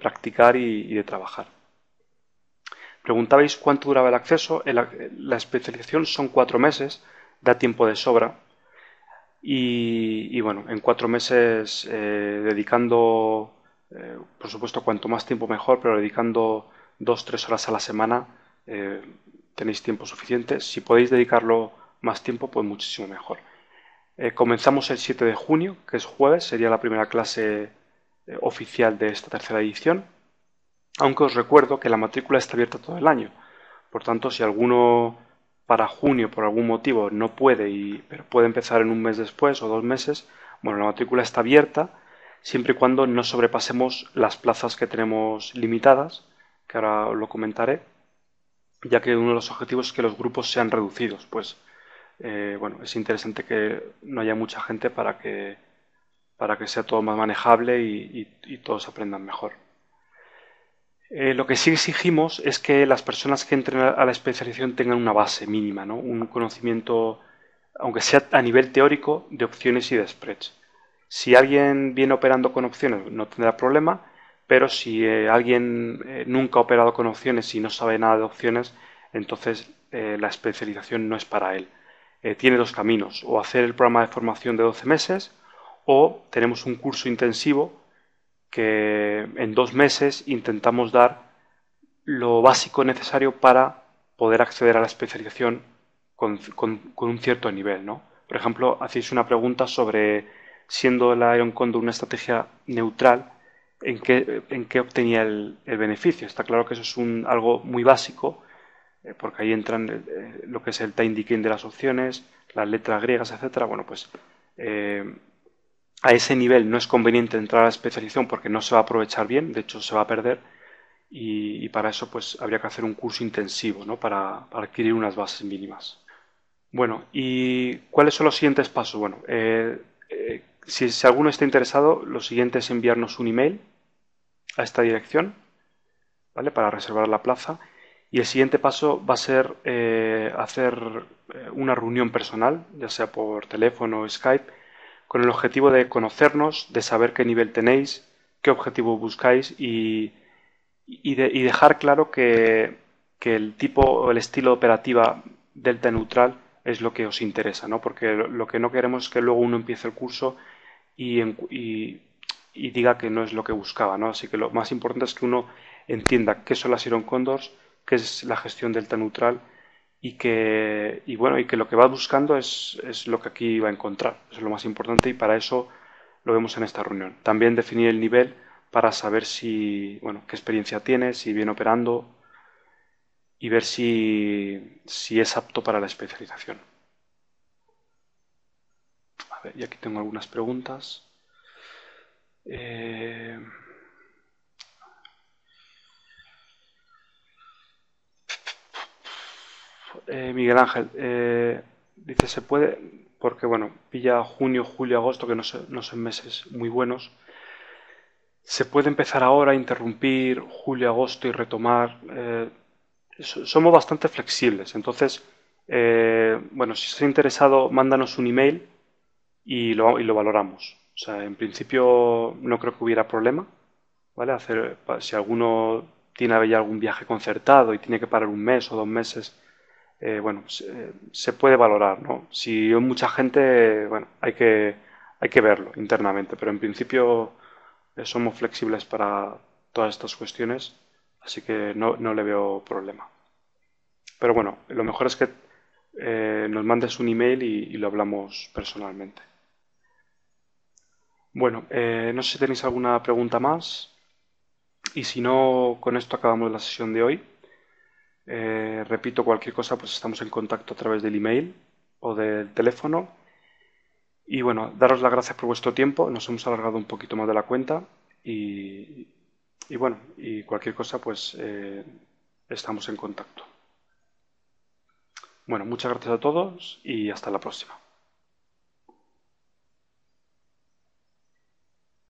practicar y de trabajar. Preguntabais cuánto duraba el acceso. la especialización son cuatro meses, da tiempo de sobra. Y, bueno, en cuatro meses eh, dedicando, eh, por supuesto, cuanto más tiempo mejor, pero dedicando dos, tres horas a la semana eh, tenéis tiempo suficiente. Si podéis dedicarlo más tiempo, pues muchísimo mejor. comenzamos el 7 de junio, que es jueves, sería la primera clase oficial de esta tercera edición aunque os recuerdo que la matrícula está abierta todo el año. Por tanto, si alguno para junio por algún motivo no puede, y, pero puede empezar en un mes después o dos meses, bueno, la matrícula está abierta siempre y cuando no sobrepasemos las plazas que tenemos limitadas, que ahora os lo comentaré, ya que uno de los objetivos es que los grupos sean reducidos, pues eh, bueno, es interesante que no haya mucha gente para que, para que sea todo más manejable y todos aprendan mejor. Eh, lo que sí exigimos es que las personas que entren a la especialización tengan una base mínima, ¿no? un conocimiento, aunque sea a nivel teórico, de opciones y de spreads. Si alguien viene operando con opciones no tendrá problema, pero si eh, alguien eh, nunca ha operado con opciones y no sabe nada de opciones, entonces la especialización no es para él. tiene dos caminos, o hacer el programa de formación de 12 meses, o tenemos un curso intensivo que en dos meses intentamos dar lo básico necesario para poder acceder a la especialización con, un cierto nivel, ¿no? Por ejemplo, hacéis una pregunta sobre, siendo la Iron Condor una estrategia neutral, ¿en qué, en qué obtenía el, beneficio? Está claro que eso es un, algo muy básico, eh, porque ahí entran eh, eh, lo que es el time decaying de las opciones, las letras griegas, etcétera. Bueno, pues a ese nivel no es conveniente entrar a la especialización porque no se va a aprovechar bien, de hecho se va a perder y, para eso pues habría que hacer un curso intensivo ¿no? para, adquirir unas bases mínimas. Bueno, ¿y cuáles son los siguientes pasos? Bueno, eh, eh, si, alguno está interesado, lo siguiente es enviarnos un email a esta dirección, ¿vale? Para reservar la plaza. Y el siguiente paso va a ser eh, hacer una reunión personal, ya sea por teléfono o Skype, con el objetivo de conocernos, de saber qué nivel tenéis, qué objetivo buscáis y, y, y dejar claro que, el tipo o el estilo operativa delta neutral es lo que os interesa, ¿no? Porque lo que no queremos es que luego uno empiece el curso y, diga que no es lo que buscaba, ¿no? Así que lo más importante es que uno entienda qué son las Iron Condors, qué es la gestión delta neutral, y que, y bueno, y que lo que va buscando es, lo que aquí va a encontrar. es lo más importante y para eso lo vemos en esta reunión. También definir el nivel para saber si, bueno, qué experiencia tiene, si viene operando y ver si, es apto para la especialización. y aquí tengo algunas preguntas. Eh, Eh, Miguel Ángel, eh, dice, se puede, porque bueno, pilla junio, julio, agosto, que no, son meses muy buenos. ¿Se puede empezar ahora, interrumpir julio, agosto y retomar? Eh, somos bastante flexibles, entonces, bueno, si estás interesado, mándanos un email y lo, valoramos. O sea, en principio no creo que hubiera problema, ¿vale? Hacer, si alguno tiene ya algún viaje concertado y tiene que parar un mes o dos meses eh, bueno, eh, se, puede valorar, ¿no? Si mucha gente, bueno, hay que, hay que verlo internamente, pero en principio eh, somos flexibles para todas estas cuestiones, así que no, no le veo problema. Pero bueno, lo mejor es que nos mandes un email y, y lo hablamos personalmente. Bueno, no sé si tenéis alguna pregunta más. Y si no, con esto acabamos la sesión de hoy. Eh, repito, cualquier cosa, pues estamos en contacto a través del email o del teléfono. Y bueno, daros las gracias por vuestro tiempo. Nos hemos alargado un poquito más de la cuenta. Y, y bueno, y cualquier cosa, pues eh, estamos en contacto. Bueno, muchas gracias a todos y hasta la próxima.